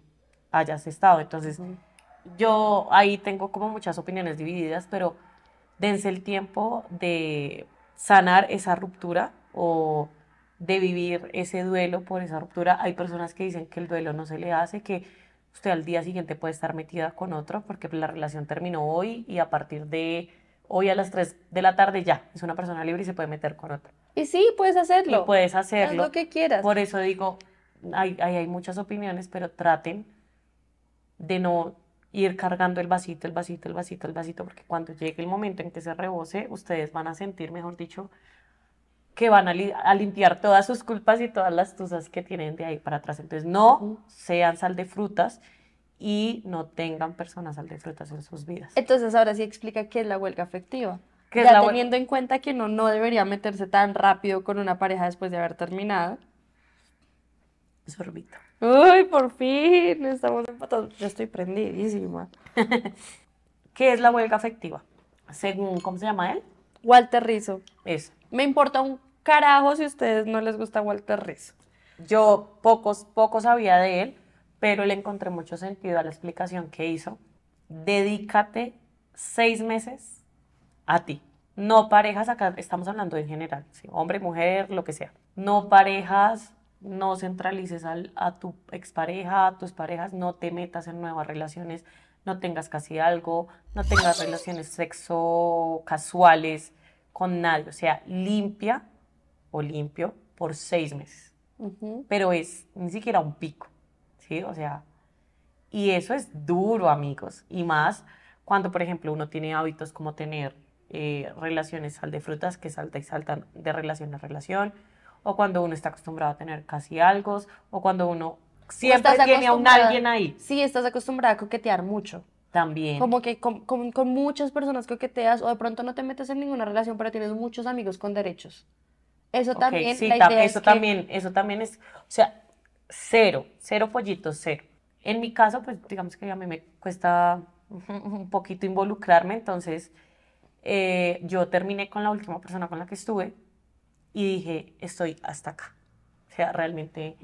hayas estado. Entonces, yo ahí tengo como muchas opiniones divididas, pero dense el tiempo de sanar esa ruptura o de vivir ese duelo por esa ruptura. Hay personas que dicen que el duelo no se le hace, que usted al día siguiente puede estar metida con otro porque la relación terminó hoy y a partir de hoy a las 3 de la tarde ya es una persona libre y se puede meter con otra. Y sí, puedes hacerlo. puedes hacerlo. lo que quieras. Por eso digo, hay, hay, hay muchas opiniones, pero traten de no ir cargando el vasito, el vasito, el vasito, el vasito, porque cuando llegue el momento en que se rebose, ustedes van a sentir, mejor dicho, que van a, limpiar todas sus culpas y todas las tusas que tienen de ahí para atrás. Entonces, no sean sal de frutas y no tengan personas sal de frutas en sus vidas. Entonces, ahora sí explica qué es la huelga afectiva. ya teniendo en cuenta que no debería meterse tan rápido con una pareja después de haber terminado. Sorbito. Uy, por fin, estamos empatados. Yo estoy prendidísima. ¿Qué es la huelga afectiva? Según, ¿cómo se llama él? Walter Rizzo. Eso. Me importa un carajo si a ustedes no les gusta Walter Rizzo. Yo pocos, pocos sabía de él, pero le encontré mucho sentido a la explicación que hizo. Dedícate seis meses a ti. No parejas, acá estamos hablando en general, hombre, mujer, lo que sea. No parejas, no centralices a tu expareja, a tus parejas, no te metas en nuevas relaciones, no tengas casi algo, no tengas relaciones sexo casuales, con nadie, o sea, limpia o limpio por seis meses. Pero es ni siquiera un pico, ¿sí? O sea, y eso es duro, amigos. Y más cuando, por ejemplo, uno tiene hábitos como tener eh, relaciones sal de frutas que salta y saltan de relación a relación, o cuando uno está acostumbrado a tener casi algo, o cuando uno siempre tiene a un alguien ahí. Sí, estás acostumbrado a coquetear mucho. También. Como que con, con, con, muchas personas coqueteas o de pronto no te metes en ninguna relación, pero tienes muchos amigos con derechos. Eso también. la idea eso también, eso también es, o sea, cero, cero pollitos, cero. En mi caso, pues digamos que a mí me cuesta un poquito involucrarme, entonces eh, yo terminé con la última persona con la que estuve y dije, estoy hasta acá. O sea, realmente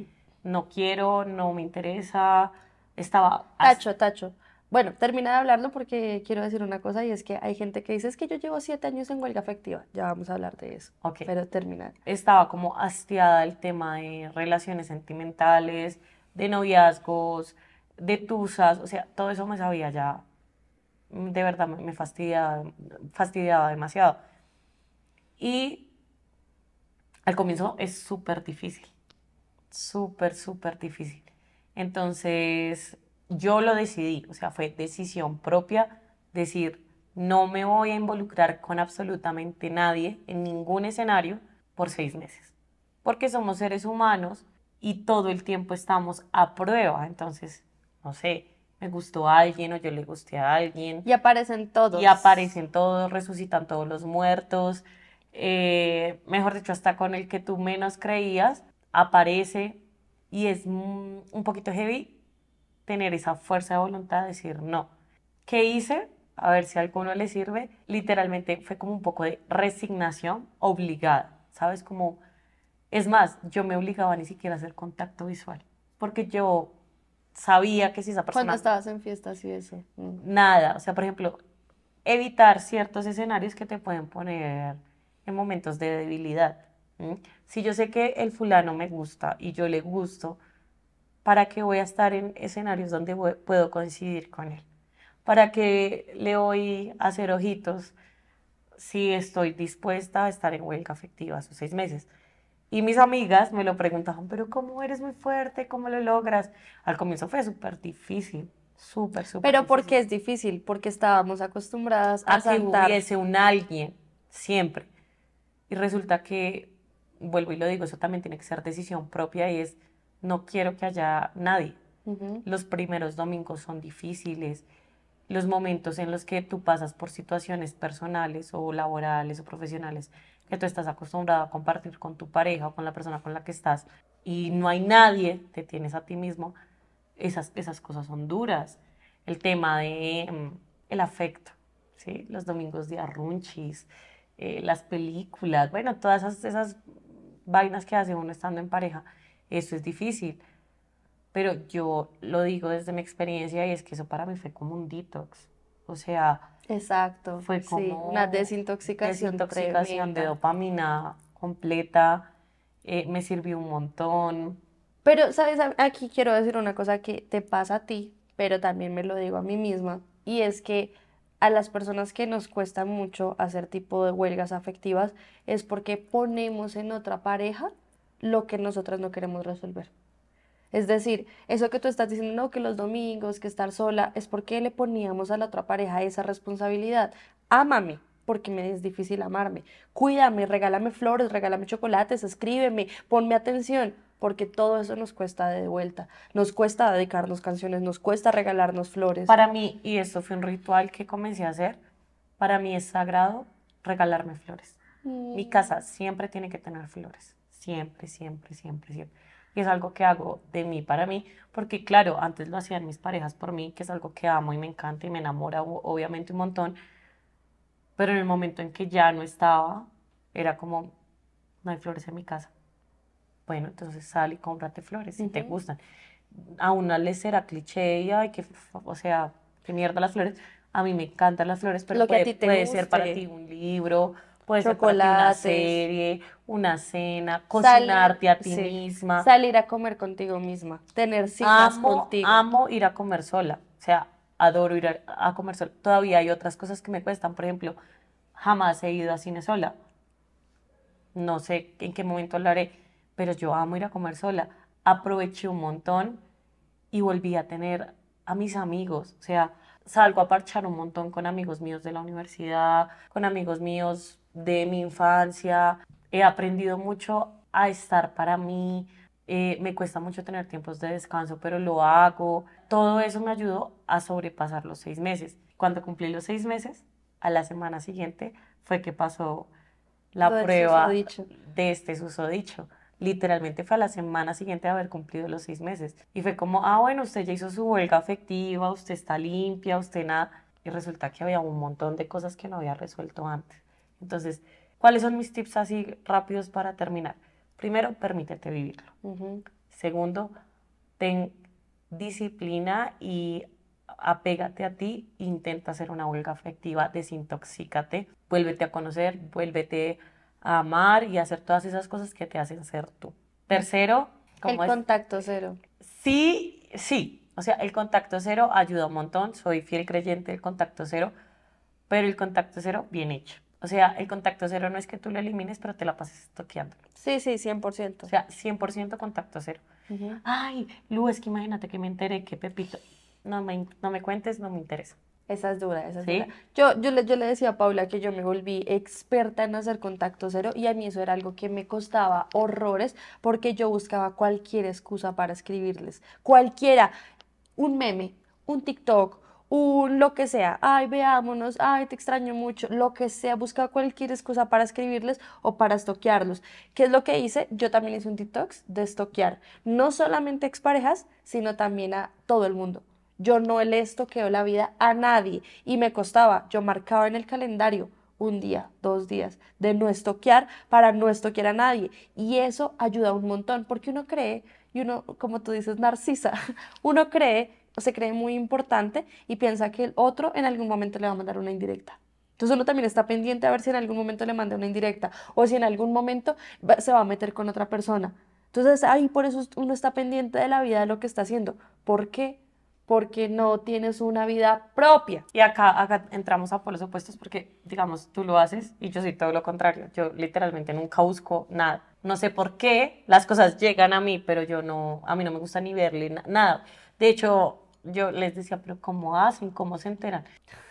no quiero, no me interesa, estaba... Tacho, tacho. Bueno, termina de hablarlo porque quiero decir una cosa y es que hay gente que dice es que yo llevo siete años en huelga afectiva. Ya vamos a hablar de eso. Ok. Pero termina. Estaba como hastiada el tema de relaciones sentimentales, de noviazgos, de tusas. O sea, todo eso me sabía ya. Mm, de verdad me fastidiaba, fastidiaba demasiado. Y al comienzo es súper difícil. Súper, súper difícil. Entonces, yo lo decidí, o sea, fue decisión propia decir, no me voy a involucrar con absolutamente nadie en ningún escenario por seis meses, porque somos seres humanos y todo el tiempo estamos a prueba, entonces, no sé, me gustó a alguien o yo le gusté a alguien. Y aparecen todos. Y aparecen todos, resucitan todos los muertos, eh, mejor dicho, hasta con el que tú menos creías, aparece y es un poquito heavy tener esa fuerza de voluntad de decir no. ¿Qué hice? A ver si a alguno le sirve. Literalmente fue como un poco de resignación obligada, ¿sabes? cómo es más, yo me obligaba ni siquiera a hacer contacto visual, porque yo sabía que si esa persona... ¿Cuándo estabas en fiestas y eso? Mm. Nada, o sea, por ejemplo, evitar ciertos escenarios que te pueden poner en momentos de debilidad. Si yo sé que el fulano me gusta y yo le gusto, ¿Para qué voy a estar en escenarios donde puedo coincidir con él? ¿Para que le voy a hacer ojitos si estoy dispuesta a estar en huelga afectiva sus seis meses? Y mis amigas me lo preguntaban, pero ¿cómo eres muy fuerte? ¿Cómo lo logras? Al comienzo fue súper difícil, súper, súper. Pero ¿por qué es difícil? Porque estábamos acostumbradas a, que hubiese un alguien, siempre. Y resulta que, vuelvo y lo digo, eso también tiene que ser decisión propia y es no quiero que haya nadie. Los primeros domingos son difíciles, los momentos en los que tú pasas por situaciones personales o laborales o profesionales que tú estás acostumbrado a compartir con tu pareja o con la persona con la que estás y no hay nadie, te tienes a ti mismo, esas, esas cosas son duras. El tema de mm, el afecto, ¿sí? los domingos de arrunchis, eh, las películas, bueno, todas esas, esas vainas que hace uno estando en pareja eso es difícil. Pero yo lo digo desde mi experiencia y es que eso para mí fue como un detox. O sea, exacto, fue como una desintoxicación, desintoxicación de dopamina completa. Eh, me sirvió un montón. Pero, ¿sabes? Aquí quiero decir una cosa que te pasa a ti, pero también me lo digo a mí misma, y es que a las personas que nos cuesta mucho hacer tipo de huelgas afectivas es porque ponemos en otra pareja lo que nosotras no queremos resolver. Es decir, eso que tú estás diciendo, no, que los domingos, que estar sola, es porque le poníamos a la otra pareja esa responsabilidad. Ámame, porque me es difícil amarme. Cuídame, regálame flores, regálame chocolates, escríbeme, ponme atención, porque todo eso nos cuesta de vuelta. Nos cuesta dedicarnos canciones, nos cuesta regalarnos flores. Para mí, y esto fue un ritual que comencé a hacer, para mí es sagrado regalarme flores. Mi mm. casa siempre tiene que tener flores. Siempre, siempre, siempre, siempre. Y es algo que hago de mí para mí, porque claro, antes lo hacían mis parejas por mí, que es algo que amo y me encanta y me enamora obviamente un montón, pero en el momento en que ya no estaba, era como, no hay flores en mi casa. Bueno, entonces sal y cómprate flores si te gustan. A una le será cliché y, que, o sea, que mierda las flores. A mí me encantan las flores, pero lo puede, que a ti te puede ser para ti un libro, ser una serie, una cena, cocinarte a ti misma. Salir a comer contigo misma, tener citas contigo. Amo ir a comer sola, o sea, adoro ir a, comer sola. Todavía hay otras cosas que me cuestan, por ejemplo, jamás he ido a cine sola. No sé en qué momento lo haré, pero yo amo ir a comer sola. Aproveché un montón y volví a tener a mis amigos, o sea, salgo a parchar un montón con amigos míos de la universidad, con amigos míos de mi infancia. He aprendido mucho a estar para mí. Eh, me cuesta mucho tener tiempos de descanso, pero lo hago. Todo eso me ayudó a sobrepasar los seis meses. Cuando cumplí los seis meses, a la semana siguiente fue que pasó la prueba de este susodicho. Literalmente fue a la semana siguiente de haber cumplido los seis meses. Y fue como, ah, bueno, usted ya hizo su huelga afectiva, usted está limpia, usted nada. Y resulta que había un montón de cosas que no había resuelto antes. Entonces, ¿cuáles son mis tips así rápidos para terminar? Primero, permítete vivirlo. Segundo, ten disciplina y apégate a ti, intenta hacer una huelga afectiva, desintoxícate, vuélvete a conocer, vuélvete a amar y hacer todas esas cosas que te hacen ser tú. Tercero, como el contacto cero. Sí, sí. O sea, el contacto cero ayuda un montón. Soy fiel creyente del contacto cero, pero el contacto cero bien hecho. O sea, el contacto cero no es que tú lo elimines, pero te la pases toqueando. Sí, sí, 100%. O sea, 100% contacto cero. Ay, Lu, es que imagínate que me enteré que Pepito, no me, no me cuentes, no me interesa. Esa es dura, esa es ¿Sí? Yo, yo, le, yo le decía a Paula que yo me volví experta en hacer contacto cero y a mí eso era algo que me costaba horrores porque yo buscaba cualquier excusa para escribirles. Cualquiera, un meme, un TikTok, un lo que sea, ay, veámonos, ay, te extraño mucho, lo que sea, busca cualquier excusa para escribirles o para estoquearlos. ¿Qué es lo que hice? Yo también hice un TikTok de estoquear, no solamente a exparejas, sino también a todo el mundo. Yo no le estoqueo la vida a nadie y me costaba, yo marcaba en el calendario un día, dos días, de no estoquear para no estoquear a nadie. Y eso ayuda un montón, porque uno cree, y uno, como tú dices, narcisa, uno cree se cree muy importante y piensa que el otro en algún momento le va a mandar una indirecta. Entonces uno también está pendiente a ver si en algún momento le manda una indirecta o si en algún momento se va a meter con otra persona. Entonces ahí por eso uno está pendiente de la vida de lo que está haciendo. ¿Por qué? Porque no tienes una vida propia. Y acá, entramos a por los opuestos porque, digamos, tú lo haces y yo soy todo lo contrario. Yo literalmente nunca busco nada. No sé por qué las cosas llegan a mí, pero yo no, a mí no me gusta ni verle nada. De hecho, yo les decía, pero ¿cómo hacen? ¿Cómo se enteran?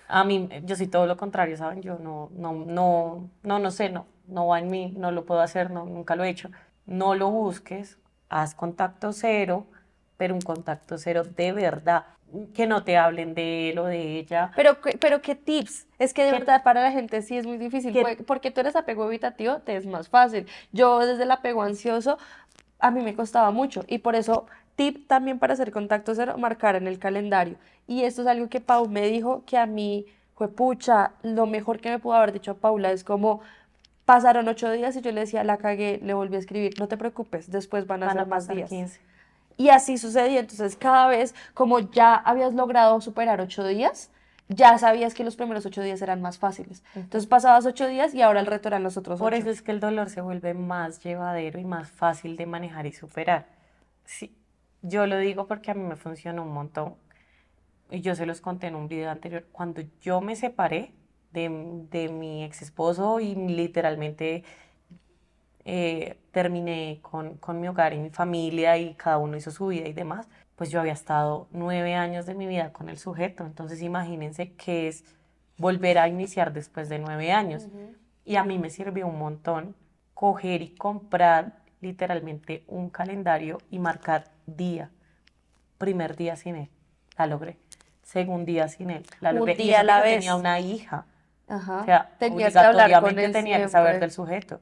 A mí, eh, yo sí todo lo contrario, ¿saben? Yo no, no, no, no, no sé, no, no va en mí, no lo puedo hacer, no, nunca lo he hecho. No lo busques, haz contacto cero, pero un contacto cero de verdad. Que no te hablen de él o de ella. Pero, pero qué tips. Es que de verdad para la gente sí es muy difícil. Porque tú eres apego evitativo, te es más fácil. Yo desde el apego ansioso, a mí me costaba mucho. Y por eso Tip también para hacer contacto cero, marcar en el calendario. Y esto es algo que Pau me dijo que a mí fue pucha, lo mejor que me pudo haber dicho a Paula es como pasaron ocho días y yo le decía, la cagué, le volví a escribir, no te preocupes, después van a van ser más días. 15. Y así sucedía, entonces cada vez como ya habías logrado superar ocho días, ya sabías que los primeros ocho días eran más fáciles. Entonces pasabas ocho días y ahora el reto eran los otros ocho. Por eso es que el dolor se vuelve más llevadero y más fácil de manejar y superar. Sí, yo lo digo porque a mí me funcionó un montón. Y yo se los conté en un video anterior. Cuando yo me separé de, de mi ex esposo y literalmente eh, terminé con, con mi hogar y mi familia y cada uno hizo su vida y demás, pues yo había estado nueve años de mi vida con el sujeto. Entonces imagínense que es volver a iniciar después de nueve años. Y a mí me sirvió un montón coger y comprar literalmente un calendario y marcar día. Primer día sin él, la logré. Segundo día sin él, la logré. Un día a la vez. Tenía una hija. Ajá. O sea, obligatoriamente tenía que saber del sujeto.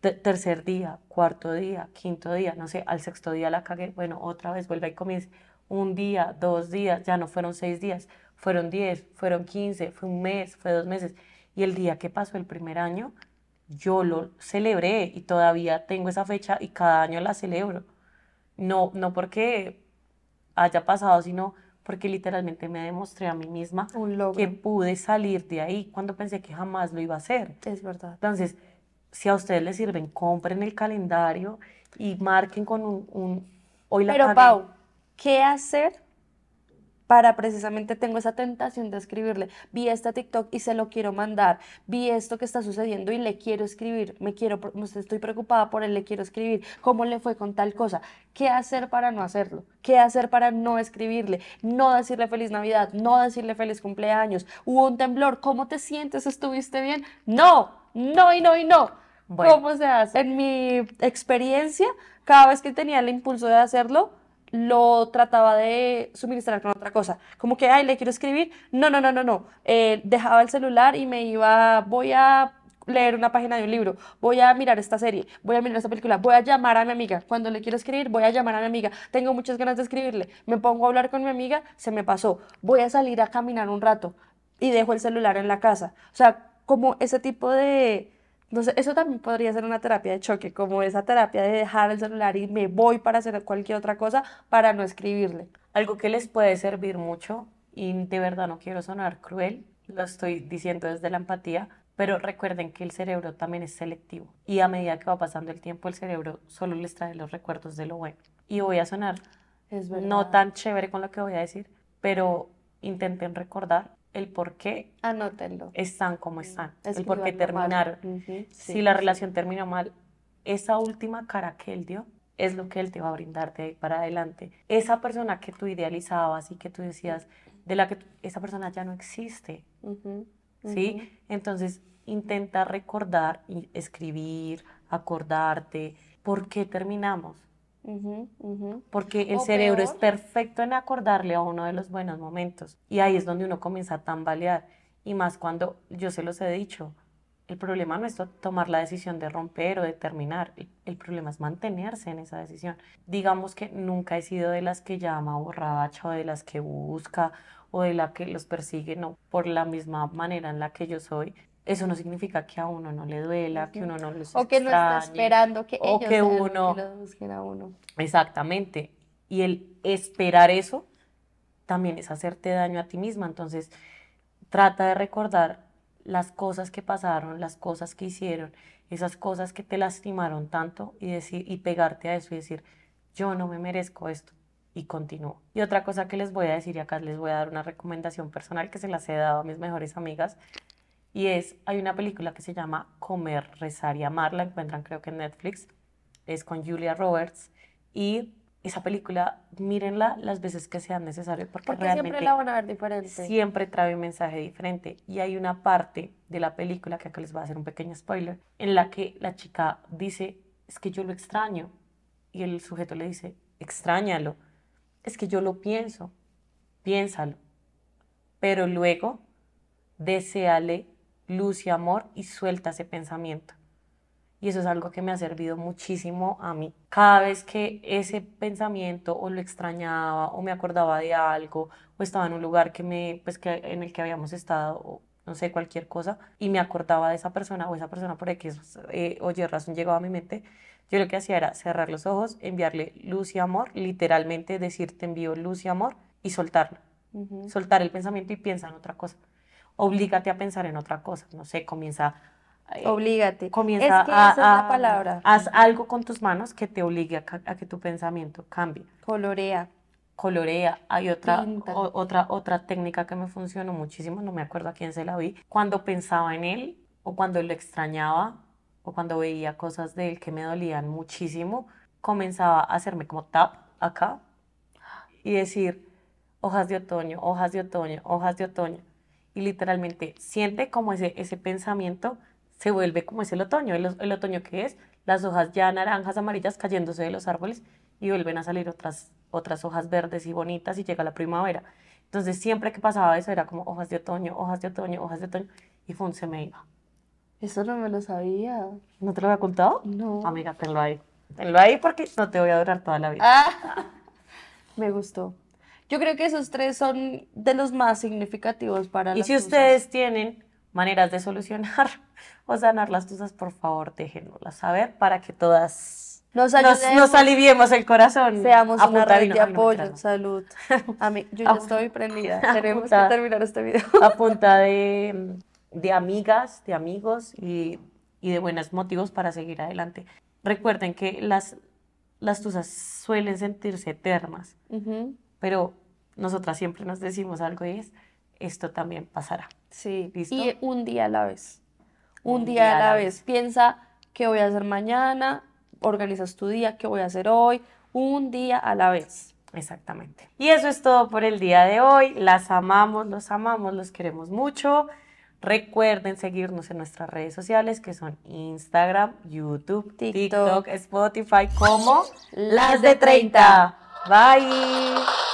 tercer día, cuarto día, quinto día, no sé, al sexto día la cagué. Bueno, otra vez vuelve y comience. Un día, dos días, ya no fueron seis días, fueron diez, fueron quince, fue un mes, fue dos meses. Y el día que pasó el primer año, yo lo celebré y todavía tengo esa fecha y cada año la celebro. No, no porque haya pasado, sino porque literalmente me demostré a mí misma que pude salir de ahí cuando pensé que jamás lo iba a hacer. Es verdad. Entonces, si a ustedes les sirven, compren el calendario y marquen con un... hoy Pero Pau, ¿qué hacer para precisamente tengo esa tentación de escribirle, vi esta TikTok y se lo quiero mandar, vi esto que está sucediendo y le quiero escribir, me quiero, estoy preocupada por él, le quiero escribir, cómo le fue con tal cosa, qué hacer para no hacerlo, qué hacer para no escribirle, no decirle feliz Navidad, no decirle feliz cumpleaños, hubo un temblor, ¿cómo te sientes? ¿Estuviste bien? No, no y no y no. ¿Cómo se hace? En mi experiencia, cada vez que tenía el impulso de hacerlo, lo trataba de suministrar con otra cosa. Como que, ay, le quiero escribir. No, no, no, no, no. Eh, dejaba el celular y me iba, voy a leer una página de un libro, voy a mirar esta serie, voy a mirar esta película, voy a llamar a mi amiga. Cuando le quiero escribir, voy a llamar a mi amiga. Tengo muchas ganas de escribirle. Me pongo a hablar con mi amiga, se me pasó. Voy a salir a caminar un rato y dejo el celular en la casa. O sea, como ese tipo de entonces, eso también podría ser una terapia de choque, como esa terapia de dejar el celular y me voy para hacer cualquier otra cosa para no escribirle. Algo que les puede servir mucho, y de verdad no quiero sonar cruel, lo estoy diciendo desde la empatía, pero recuerden que el cerebro también es selectivo y a medida que va pasando el tiempo el cerebro solo les trae los recuerdos de lo bueno. Y voy a sonar no tan chévere con lo que voy a decir, pero intenten recordar el por qué Anótenlo. están como están, mm, el por qué terminaron. si la relación terminó mal, esa última cara que él dio es lo que él te va a brindarte para adelante. Esa persona que tú idealizabas y que tú decías, de la que esa persona ya no existe. ¿Sí? Entonces, intenta recordar y escribir, acordarte, por qué terminamos. Porque el cerebro es perfecto en acordarle a uno de los buenos momentos. Y ahí es donde uno comienza a tambalear. Y más cuando yo se los he dicho, el problema no es tomar la decisión de romper o de terminar, el, problema es mantenerse en esa decisión. Digamos que nunca he sido de las que llama borracha o de las que busca o de la que los persigue, no, por la misma manera en la que yo soy, eso no significa que a uno no le duela, que uno no los O que no está esperando que o ellos que uno, lo busquen a uno. Exactamente. Y el esperar eso también es hacerte daño a ti misma. Entonces, trata de recordar las cosas que pasaron, las cosas que hicieron, esas cosas que te lastimaron tanto y decir y pegarte a eso y decir, "Yo no me merezco esto." y continúo. Y otra cosa que les voy a decir, y acá les voy a dar una recomendación personal que se las he dado a mis mejores amigas, y es, hay una película que se llama Comer, Rezar y Amar, la encuentran creo que en Netflix, es con Julia Roberts y esa película, mírenla las veces que sean necesarias porque, realmente siempre la van a ver diferente. Siempre trae un mensaje diferente y hay una parte de la película que acá les voy a hacer un pequeño spoiler en la que la chica dice, "Es que yo lo extraño." Y el sujeto le dice, "Extrañalo." Es que yo lo pienso. Piénsalo. Pero luego deséale luz y amor y suelta ese pensamiento. Y eso es algo que me ha servido muchísimo a mí. Cada vez que ese pensamiento o lo extrañaba o me acordaba de algo o estaba en un lugar que me, pues que en el que habíamos estado o no sé, cualquier cosa y me acordaba de esa persona o esa persona por que eh, que oye razón llegaba a mi mente, yo lo que hacía era cerrar los ojos, enviarle luz y amor, literalmente decir te envío luz y amor y soltarlo. Soltar el pensamiento y piensa en otra cosa. Oblígate a pensar en otra cosa, no sé, comienza... Eh, oblígate. Comienza a, esa palabra. Haz algo con tus manos que te obligue a, que tu pensamiento cambie. Colorea. Colorea. Hay otra, otra, otra técnica que me funcionó muchísimo, no me acuerdo a quién se la vi. Cuando pensaba en él o cuando lo extrañaba o cuando veía cosas de él que me dolían muchísimo, comenzaba a hacerme como tap acá y decir hojas de otoño, hojas de otoño, hojas de otoño y literalmente siente como ese, ese pensamiento se vuelve como es el otoño, el, otoño que es las hojas ya naranjas, amarillas cayéndose de los árboles y vuelven a salir otras, otras hojas verdes y bonitas y llega la primavera. Entonces siempre que pasaba eso era como hojas de otoño, hojas de otoño, hojas de otoño y fue se me iba. Eso no me lo sabía. ¿No te lo había contado? No. Amiga, tenlo ahí. Tenlo ahí porque no te voy a durar toda la vida. Ah. me gustó. Yo creo que esos tres son de los más significativos para Y si ustedes tienen maneras de solucionar o sanar las tusas, por favor, déjenoslas saber para que todas nos, aliviemos el corazón. Seamos una red apoyo, salud. A mí, yo ya estoy prendida. Tenemos que terminar este video. A punta de, amigas, de amigos y, y de buenos motivos para seguir adelante. Recuerden que las, las tusas suelen sentirse eternas pero nosotras siempre nos decimos algo y es, esto también pasará. Sí, ¿Listo? y un día a la vez. Un, día, a la, vez. Piensa qué voy a hacer mañana, organizas tu día, qué voy a hacer hoy, un día a la vez. Exactamente. Y eso es todo por el día de hoy. Las amamos, los amamos, los queremos mucho. Recuerden seguirnos en nuestras redes sociales que son Instagram, YouTube, TikTok, TikTok Spotify como Las de 30. Bye.